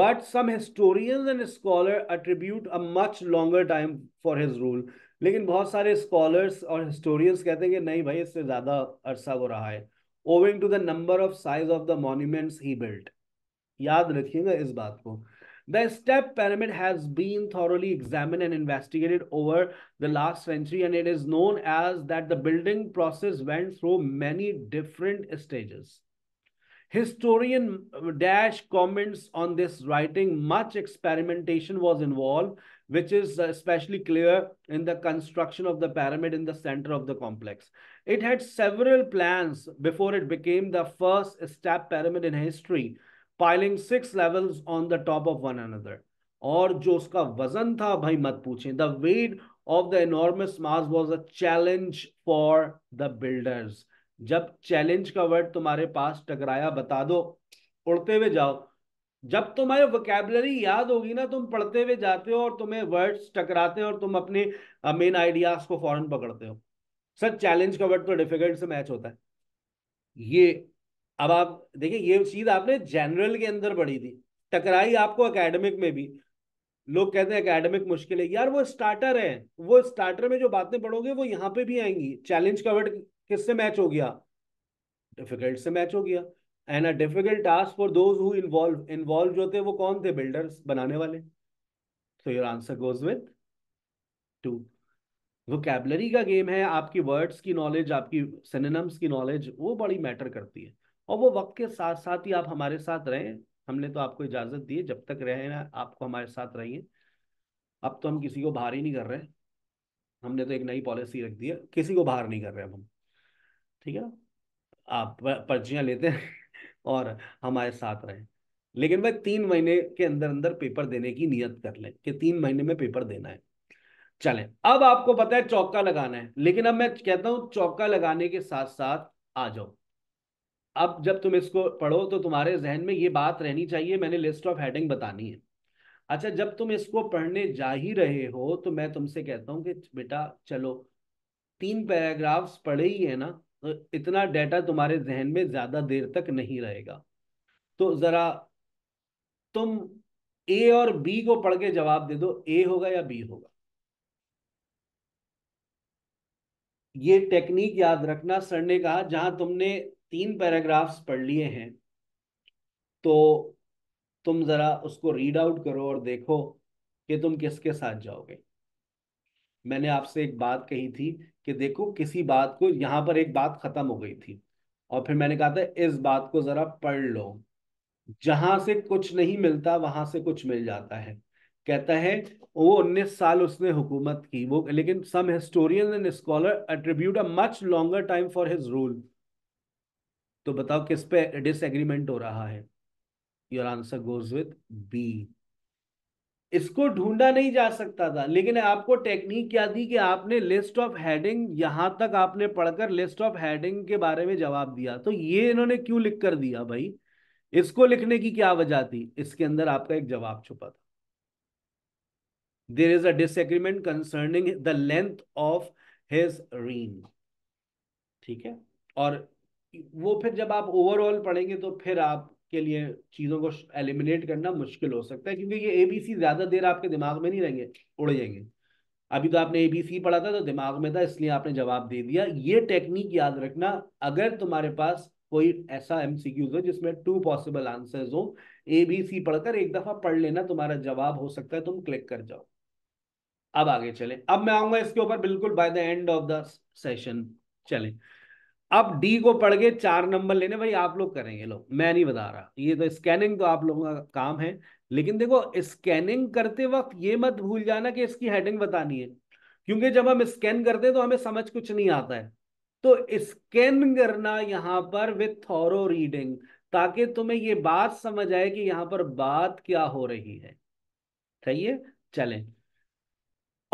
Speaker 1: but some historians and scholar attribute a much longer time for his rule लेकिन बहुत सारे स्कॉलर्स और हिस्टोरियंस कहते हैं कि नहीं भाई इससे ज्यादा अरसा वो रहा है owing to the number of size of the monuments he built याद रखिएगा इस बात को The step pyramid has been thoroughly examined and investigated over the last century, and it is known as that the building process went through many different stages. Historian uh, Dash comments on this writing, much experimentation was involved, which is uh, especially clear in the construction of the pyramid in the center of the complex. It had several plans before it became the first step pyramid in history piling six levels on the top of one another और जो उसका वजन था भाई मत पूछें the weight of the enormous mass was a challenge for the builders जब challenge का वर्ड तुम्हारे पास टकराया बता दो उड़ते हुए जाओ जब तुम्हारी वोकेबलरी याद होगी ना तुम पढ़ते हुए जाते हो और तुम्हें वर्ड्स टकराते हो और तुम अपने मेन uh, आइडियाज को फॉरन पकड़ते हो सर चैलेंज का वर्ड तो डिफिकल्ट से मैच होता है ये अब आप देखिए ये चीज आपने जनरल के अंदर पढ़ी थी टकराई आपको एकेडमिक में भी लोग कहते हैं एकेडमिक मुश्किल है यार वो स्टार्टर है वो स्टार्टर में जो बातें पढ़ोगे वो यहाँ पे भी आएंगी चैलेंज का वर्ड किससे मैच हो गया डिफिकल्ट से मैच हो गया and a difficult task for those who involve involve जो थे वो कौन थे बिल्डर्स बनाने वाले so your answer goes with two cavalry का गेम है आपकी वर्ड्स की नॉलेज आपकी सिनेम्स की नॉलेज वो बड़ी मैटर करती है और वो वक्त के साथ साथ ही आप हमारे साथ रहें हमने तो आपको इजाज़त दी है जब तक रहे ना आपको हमारे साथ रहिए अब तो हम किसी को बाहर ही नहीं कर रहे हमने तो एक नई पॉलिसी रख दी है किसी को बाहर नहीं कर रहे अब हम ठीक है आप पर्चियां लेते हैं और हमारे साथ रहें लेकिन भाई तीन महीने के अंदर अंदर पेपर देने की नियत कर लें कि तीन महीने में पेपर देना है चलें अब आपको पता है चौका लगाना है लेकिन अब मैं कहता हूं चौका लगाने के साथ साथ आ जाओ अब जब तुम इसको पढ़ो तो तुम्हारे जहन में ये बात रहनी चाहिए मैंने लिस्ट ऑफ हेडिंग बतानी है अच्छा जब तुम इसको पढ़ने जा ही रहे हो तो मैं तुमसे कहता हूँ कि बेटा चलो तीन पैराग्राफ्स पढ़े ही है ना तो इतना डाटा तुम्हारे जहन में ज़्यादा देर तक नहीं रहेगा तो ज़रा तुम ए और बी को पढ़ के जवाब दे दो ए होगा या बी होगा ये टेक्निक याद रखना सर ने कहा जहां तुमने तीन पैराग्राफ्स पढ़ लिए हैं तो तुम ज़रा उसको रीड आउट करो और देखो कि तुम किसके साथ जाओगे मैंने आपसे एक बात कही थी कि देखो किसी बात को यहां पर एक बात ख़त्म हो गई थी और फिर मैंने कहा था इस बात को ज़रा पढ़ लो जहां से कुछ नहीं मिलता वहां से कुछ मिल जाता है कहता है वो उन्नीस साल उसने हुकूमत की वो लेकिन some historian and scholar attribute a much longer time for his rule तो बताओ किस पे डिसएग्रीमेंट हो रहा है your answer goes with B इसको ढूंढा नहीं जा सकता था लेकिन आपको टेक्निक क्या दी कि आपने लिस्ट ऑफ हेडिंग यहां तक आपने पढ़कर लिस्ट ऑफ हेडिंग के बारे में जवाब दिया तो ये इन्होंने क्यों लिख कर दिया भाई इसको लिखने की क्या वजह थी इसके अंदर आपका एक जवाब छुपा था there is a disagreement concerning the length of his reign ठीक है और वो फिर जब आप ओवरऑल पढ़ेंगे तो फिर आपके लिए चीज़ों को एलिमिनेट करना मुश्किल हो सकता है क्योंकि ये एबीसी ज़्यादा देर आपके दिमाग में नहीं रहेंगे उड़ जाएंगे अभी तो आपने एबीसी पढ़ा था तो दिमाग में था इसलिए आपने जवाब दे दिया ये टेक्निक याद रखना अगर तुम्हारे पास कोई ऐसा एम हो जिसमें टू पॉसिबल आंसर्स हो ए बी सी पढ़कर एक दफ़ा पढ़ लेना तुम्हारा जवाब हो सकता है तुम क्लिक कर जाओ अब आगे चले अब मैं आऊंगा इसके ऊपर बिल्कुल by the end of the session चले अब डी को पढ़ के चार नंबर लेने भाई आप लोग करेंगे लोग मैं नहीं बता रहा ये तो स्कैनिंग तो आप लोगों का काम है लेकिन देखो स्कैनिंग करते वक्त ये मत भूल जाना कि इसकी हेडिंग बतानी है क्योंकि जब हम स्कैन करते हैं तो हमें समझ कुछ नहीं आता है तो स्कैन करना यहाँ पर विथ थॉरो रीडिंग ताकि तुम्हें ये बात समझ आए कि यहाँ पर बात क्या हो रही है सही है चलें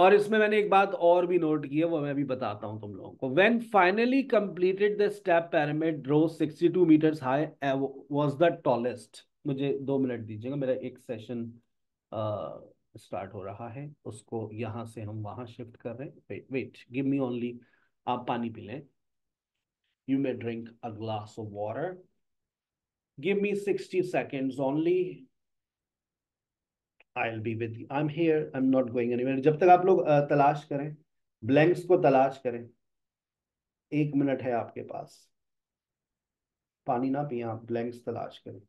Speaker 1: और इसमें मैंने एक बात और भी नोट की है वो मैं अभी बताता हूँ तुम लोगों को when finally completed the step pyramid rose 62 meters high was the tallest मुझे दो मिनट दीजिएगा मेरा एक सेशन स्टार्ट uh, हो रहा है उसको यहाँ से हम वहाँ शिफ्ट कर रहे हैं wait wait give me only आप पानी पी लें you may drink a glass of water give me sixty seconds only I'll be with you I am here I am not going anywhere जब तक आप लोग तलाश करें ब्लैंक्स को तलाश करें एक मिनट है आपके पास पानी ना पिए आप ब्लैंक्स तलाश करें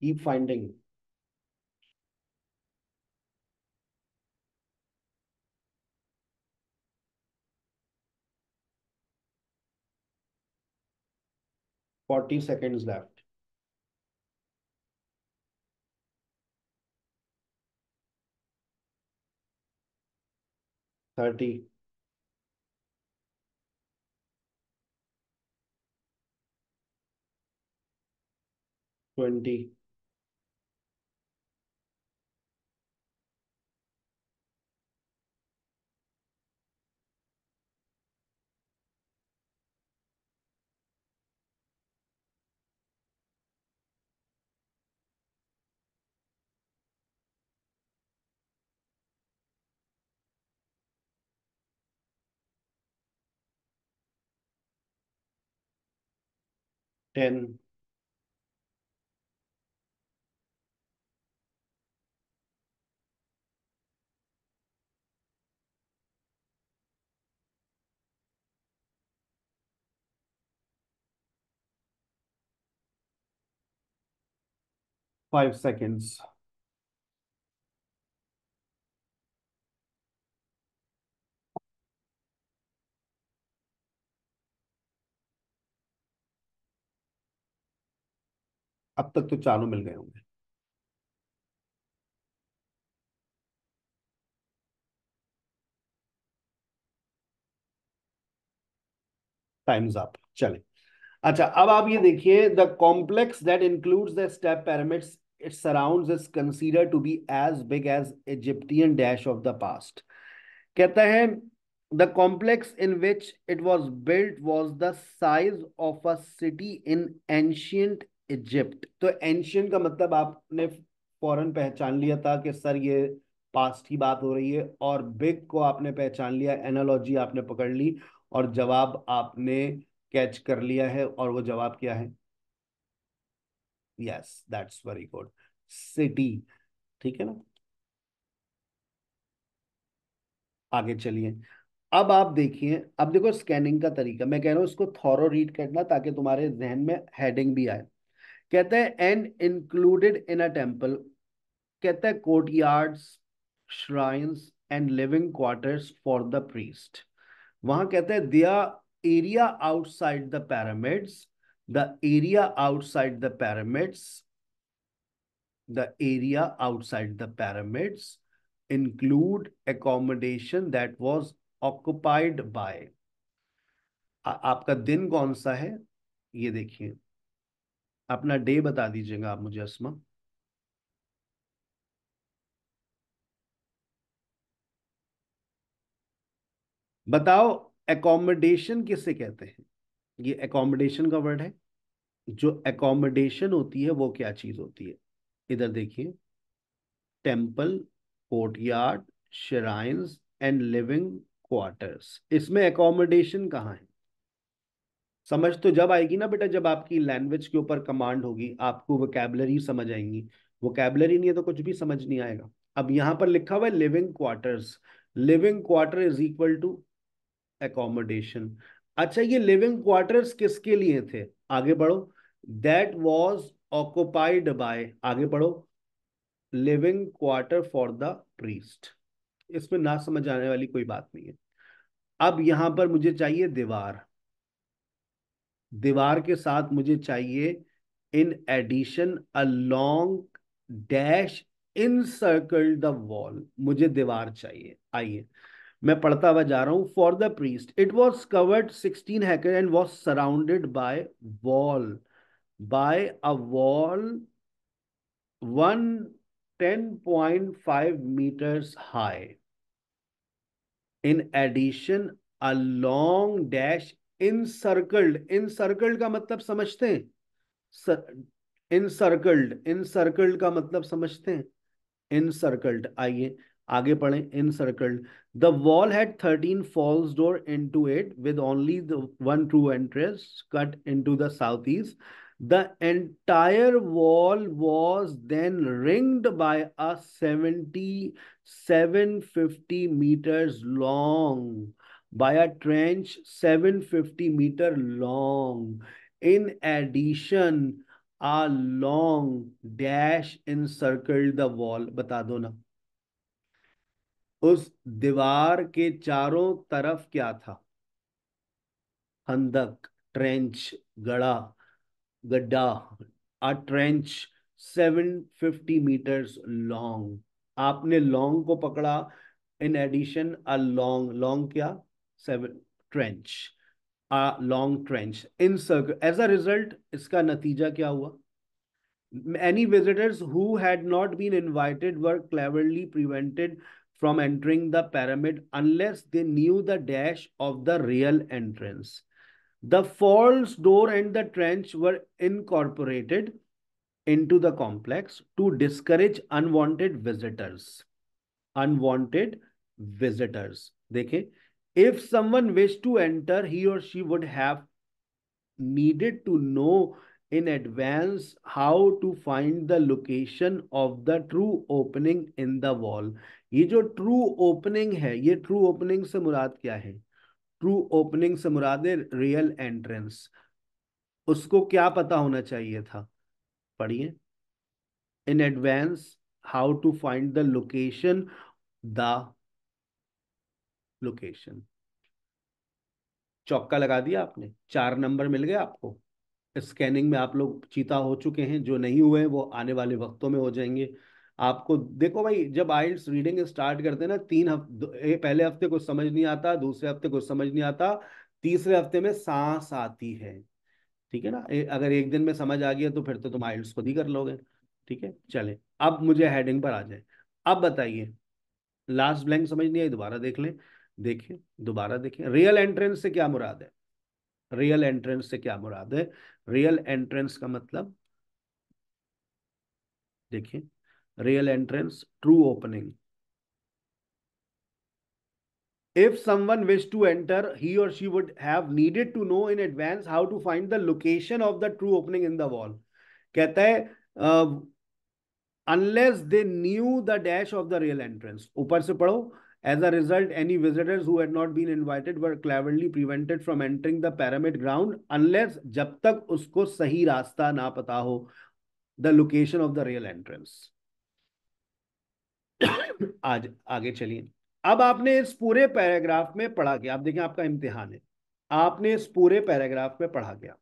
Speaker 1: keep finding. Forty seconds left. Thirty. Twenty. 10, five seconds. अब तक तो चारों मिल गए होंगे टाइम्स अप चले अच्छा अब आप ये देखिए the complex that includes the step pyramids it surround is consider to be as big as Egyptian dash of the past कहता है the complex in which it was built was the size of a city in ancient Egypt तो ancient का मतलब आपने फौरन पहचान लिया था कि सर ये पास्ट की बात हो रही है और बिग को आपने पहचान लिया एनालॉजी आपने पकड़ ली और जवाब आपने कैच कर लिया है और वो जवाब क्या है yes that's very good city ठीक है ना आगे चलिए अब आप देखिए अब देखो स्कैनिंग का तरीका मैं कह रहा हूं इसको थॉरो रीड करना ताकि तुम्हारे जहन में हेडिंग भी आए कहते हैं and included in a temple कहते हैं courtyard shrines and living quarters for the priest वहां कहते हैं दिया area outside the pyramids the area outside the pyramids the area outside the pyramids include accommodation that was occupied by आपका दिन कौन सा है ये देखिए अपना डे बता दीजिएगा आप मुझे असमा बताओ एकोमोडेशन किसे कहते हैं ये एकोमोडेशन का वर्ड है जो एकोमोडेशन होती है वो क्या चीज होती है इधर देखिए temple courtyard shrines and living quarters इसमें एकोमोडेशन कहाँ है समझ तो जब आएगी ना बेटा जब आपकी लैंग्वेज के ऊपर कमांड होगी आपको वोकेबलरी समझ आएंगी वोकेबलरी नहीं है तो कुछ भी समझ नहीं आएगा अब यहाँ पर लिखा हुआ है living quarters living quarter is equal to accommodation अच्छा ये लिविंग क्वार्टर्स किसके लिए थे आगे बढ़ो दैट वॉज ऑक्युपाइड बाय आगे बढ़ो living quarter for the priest इसमें ना समझ आने वाली कोई बात नहीं है अब यहां पर मुझे चाहिए दीवार दीवार के साथ मुझे चाहिए in addition a long dash encircled the wall मुझे दीवार चाहिए आइए मैं पढ़ता हुआ जा रहा हूं for the priest it was covered sixteen hectares and was surrounded by wall by a wall one ten point five meters high in addition a long dash encircled encircled का मतलब समझते हैं इन encircled encircled का मतलब समझते हैं इन circled आइए आगे पढ़े circled the wall had thirteen false door into it with only one true entrance cut into the south east the entire wall was then ringed by a seventy seven fifty meters long by a trench 750 meter long. In addition, a long dash encircled the wall. बता दो ना उस दीवार के चारों तरफ क्या था खंदक ट्रेंच गड़ा गड्ढा अ ट्रेंच 750 मीटर्स लॉन्ग आपने लॉन्ग को पकड़ा in addition a long long क्या seven trench, a long trench in circle. As a result, इसका नतीजा क्या हुआ? Many visitors who had not been invited were cleverly prevented from entering the pyramid unless they knew the dash of the real entrance. The false door and the trench were incorporated into the complex to discourage unwanted visitors. Unwanted visitors. देखें if someone wished to enter he or she would have needed to know in advance how to find the location of the true opening in the wall ye jo true opening hai ye true opening se murad kya hai true opening se murad hai real entrance usko kya pata hona chahiye tha padhiye in advance how to find the location the location चौका लगा दिया आपने चार number मिल गए आपको scanning में आप लोग चीता हो चुके हैं जो नहीं हुए वो आने वाले वक्तों में हो जाएंगे आपको देखो भाई जब आइल्स रीडिंग स्टार्ट करते हैं ना तीन हफ्ते पहले हफ्ते कुछ समझ नहीं आता दूसरे हफ्ते कुछ समझ नहीं आता तीसरे हफ्ते में सांस आती है ठीक है ना ए, अगर एक दिन में समझ आ गया तो फिर तो तुम आइल्स खुद ही कर लोगे ठीक है चले अब मुझे हेडिंग पर आ जाए अब बताइए लास्ट ब्लैंक समझ नहीं आई दोबारा देख लें देखें दोबारा देखें रियल एंट्रेंस से क्या मुराद है रियल एंट्रेंस से क्या मुराद है रियल एंट्रेंस का मतलब देखिए real entrance true opening if someone wished to enter he or she would have needed to know in advance how to find the location of the true opening in the wall कहता है uh, unless they knew the dash of the real entrance ऊपर से पढ़ो As a result, any visitors who had not been invited were cleverly prevented from entering the pyramid ground unless जब तक उसको सही रास्ता ना पता हो the location of the real entrance आज आगे चलिए अब आपने इस पूरे पैराग्राफ में पढ़ा गया आप देखें आपका इम्तिहान है आपने इस पूरे पैराग्राफ में पढ़ा गया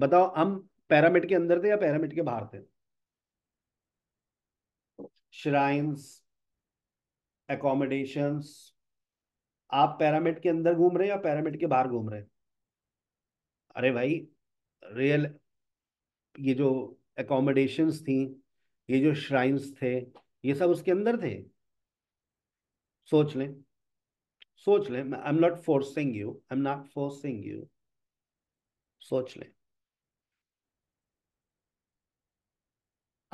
Speaker 1: बताओ हम पैरामिड के अंदर थे या पैरामिड के बाहर थे श्राइन्स accommodations आप पैरामिड के अंदर घूम रहे हैं या पैरामिड के बाहर घूम रहे हैं अरे भाई रियल ये जो एकोमोडेशंस थी ये जो श्राइन्स थे ये सब उसके अंदर थे सोच लें सोच लें I am not forcing you I am not forcing you सोच लें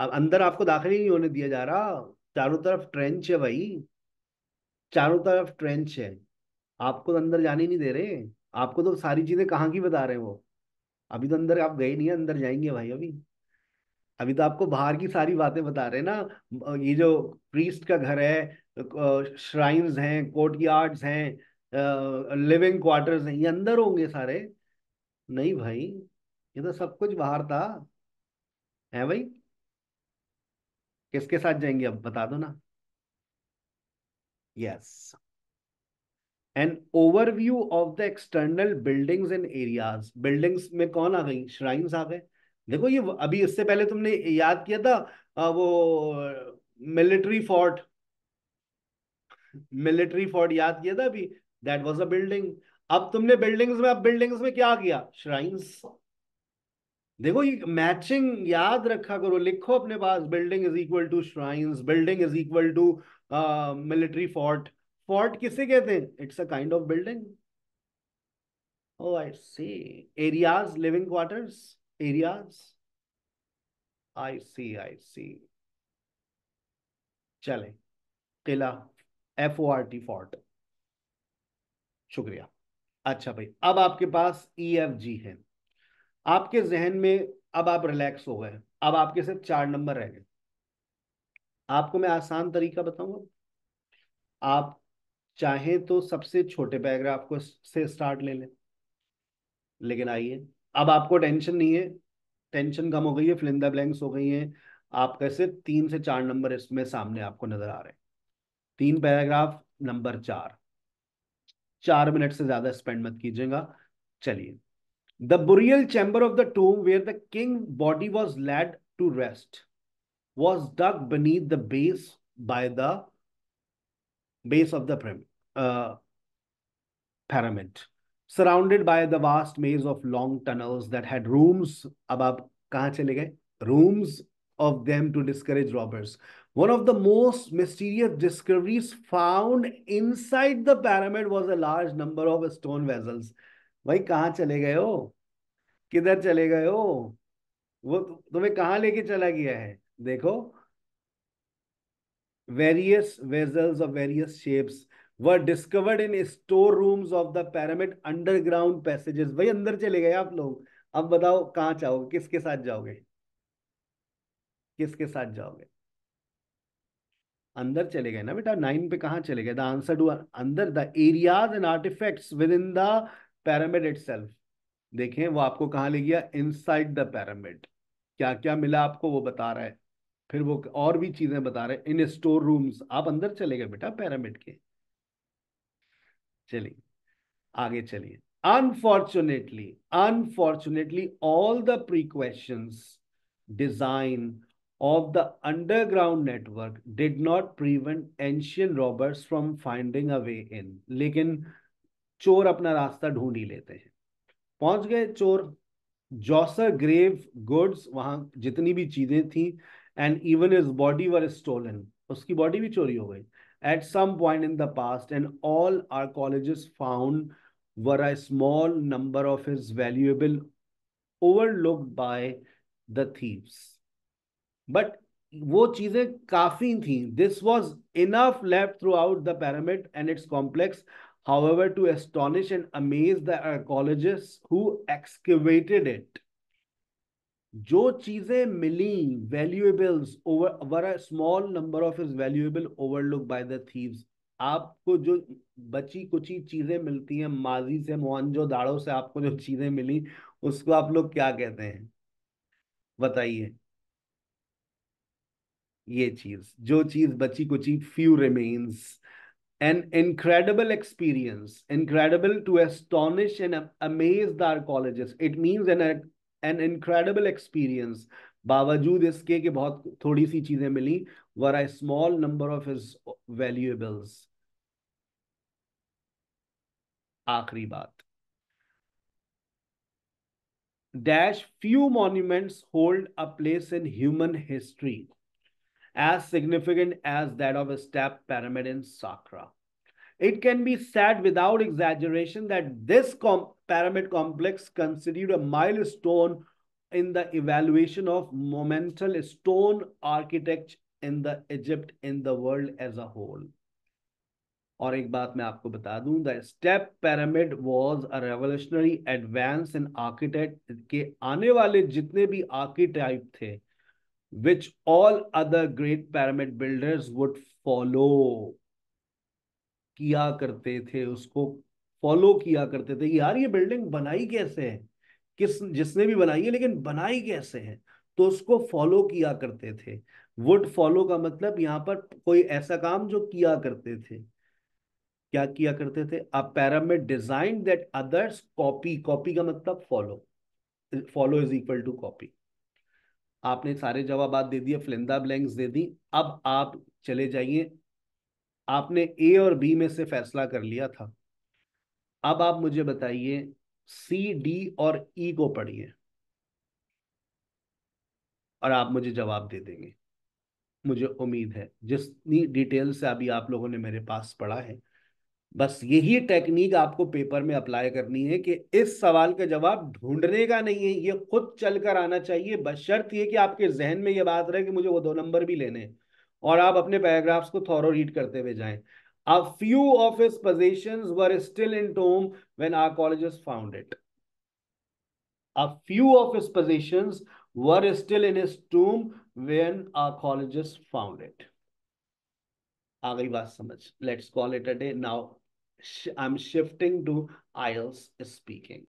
Speaker 1: अब अंदर आपको दाखिल ही नहीं होने दिया जा रहा चारों तरफ ट्रेंच है भाई चारों तरफ ट्रेंच है आपको तो अंदर जाने नहीं दे रहे आपको तो सारी चीजें कहाँ की बता रहे हैं वो अभी तो अंदर आप गए नहीं है अंदर जाएंगे भाई अभी अभी तो आपको बाहर की सारी बातें बता रहे हैं ना ये जो प्रीस्ट का घर है श्राइन्स हैं कोर्ट यार्ड्स हैं लिविंग क्वार्टर्स हैं ये अंदर होंगे सारे नहीं भाई ये तो सब कुछ बाहर था है भाई किसके साथ जाएंगे अब बता दो ना Yes. An overview of the external buildings and areas. Buildings में कौन आ गई श्राइन्स आ गए देखो ये अभी इससे पहले तुमने याद किया था वो मिलिट्री फोर्ट मिलिट्री फोर्ट याद किया था अभी दैट वाज अ बिल्डिंग अब तुमने बिल्डिंग्स में अब बिल्डिंग्स में क्या किया श्राइन्स देखो ये मैचिंग याद रखा करो लिखो अपने पास building is equal to shrines building is equal to military fort fort किसे कहते हैं it's a kind of building oh I see areas living quarters areas I see I see चले किला F O R T fort शुक्रिया अच्छा भाई अब आपके पास ई एफ जी है आपके जहन में अब आप रिलैक्स हो गए अब आपके सिर्फ चार नंबर रह गए आपको मैं आसान तरीका बताऊंगा आप चाहें तो सबसे छोटे पैराग्राफ को से स्टार्ट ले लें लेकिन आइए अब आपको टेंशन नहीं है टेंशन कम हो गई है फिलिंदा ब्लैंक्स हो गई है आप कैसे तीन से चार नंबर इसमें सामने आपको नजर आ रहे हैं तीन पैराग्राफ नंबर चार चार मिनट से ज्यादा स्पेंड मत कीजिएगा चलिए the burial chamber of the tomb where the king body was laid to rest was dug beneath the base by the base of the pyramid, uh, pyramid, surrounded by the vast maze of long tunnels that had rooms. above. आप कहाँ चले गए? Rooms of them to discourage robbers. One of the most mysterious discoveries found inside the pyramid was a large number of stone vessels. भाई कहाँ चले गए हो? किधर चले गए हो? वो तुम्हें कहाँ लेके चला गया है? देखो various vessels of various shapes were discovered in store rooms of the pyramid underground passages भाई अंदर चले गए आप लोग अब बताओ कहां जाओगे किसके साथ जाओगे किसके साथ जाओगे अंदर चले गए ना बेटा नाइन पे कहा चले गए द आंसर टू अंदर the areas and artifact within the pyramid self देखें वो आपको कहा ले गया इनसाइड द पैरामिड क्या क्या मिला आपको वो बता रहा है फिर वो और भी चीजें बता रहे इन स्टोर रूम्स आप अंदर चले गए बेटा पैरामिड के चलिए आगे चलिए unfortunately unfortunately all the precaution design of the underground network did not prevent ancient robbers from finding a way in लेकिन चोर अपना रास्ता ढूंढ ही लेते हैं पहुंच गए चोर जॉसर ग्रेव गुड्स वहां जितनी भी चीजें थी and even his body were stolen. उसकी body भी चोरी हो At some point in the past, and all archaeologists found were a small number of his valuable overlooked by the thieves. But वो चीजें काफी थी This was enough left throughout the pyramid and its complex. however to astonish and amaze the archaeologists uh, who excavated it जो चीजें मिली valuables over were a small number of is valuable overlook by the thieves आपको जो बची कुछ ही चीजें मिलती हैं माजी से मोहनजो दाड़ो से आपको जो चीजें मिली उसको आप लोग क्या कहते हैं बताइए ये चीज जो चीज बची कुची few remains an incredible experience incredible to astonish and amaze their colleges it means an an incredible experience बावजूद इसके कि बहुत थोड़ी सी चीजें मिली were I small number of is valuables आखिरी बात dash few monuments hold a place in human history as significant as that of step pyramid in Saqqara it can be said without exaggeration that this pyramid complex considered a milestone in the evaluation of monumental stone architecture in the Egypt in the world as a whole. Aur ek baat main aapko bata dun, the step pyramid was a revolutionary advance in architecture. ke aane wale which all other great pyramid builders would follow. किया करते थे उसको follow किया करते थे यार ये building बनाई कैसे है किस जिसने भी बनाई है लेकिन बनाई कैसे है तो उसको फॉलो किया करते थे वुड फॉलो का मतलब यहाँ पर कोई ऐसा काम जो किया करते थे क्या किया करते थे a pyramid design that others copy copy का मतलब follow follow is equal to copy आपने सारे जवाब दे दिए फ्लिंदा ब्लैंक्स दे दी अब आप चले जाइए आपने ए और बी में से फैसला कर लिया था अब आप मुझे बताइए सी डी और ई e को पढ़िए और आप मुझे जवाब दे देंगे मुझे उम्मीद है जितनी डिटेल से अभी आप लोगों ने मेरे पास पढ़ा है बस यही टेक्निक आपको पेपर में अप्लाई करनी है कि इस सवाल का जवाब ढूंढने का नहीं है ये खुद चलकर आना चाहिए बस शर्त ये कि आपके जहन में ये बात रहे कि मुझे वो दो नंबर भी लेने हैं और आप अपने पैराग्राफ्स को थॉरो रीड करते हुए जाएं A few of his possessions were still in Tom when archaeologists found it. A few of his possessions were still in his tomb when archaeologists found it. आ गई बात समझ let's call it a day now I am shifting to आयल्स speaking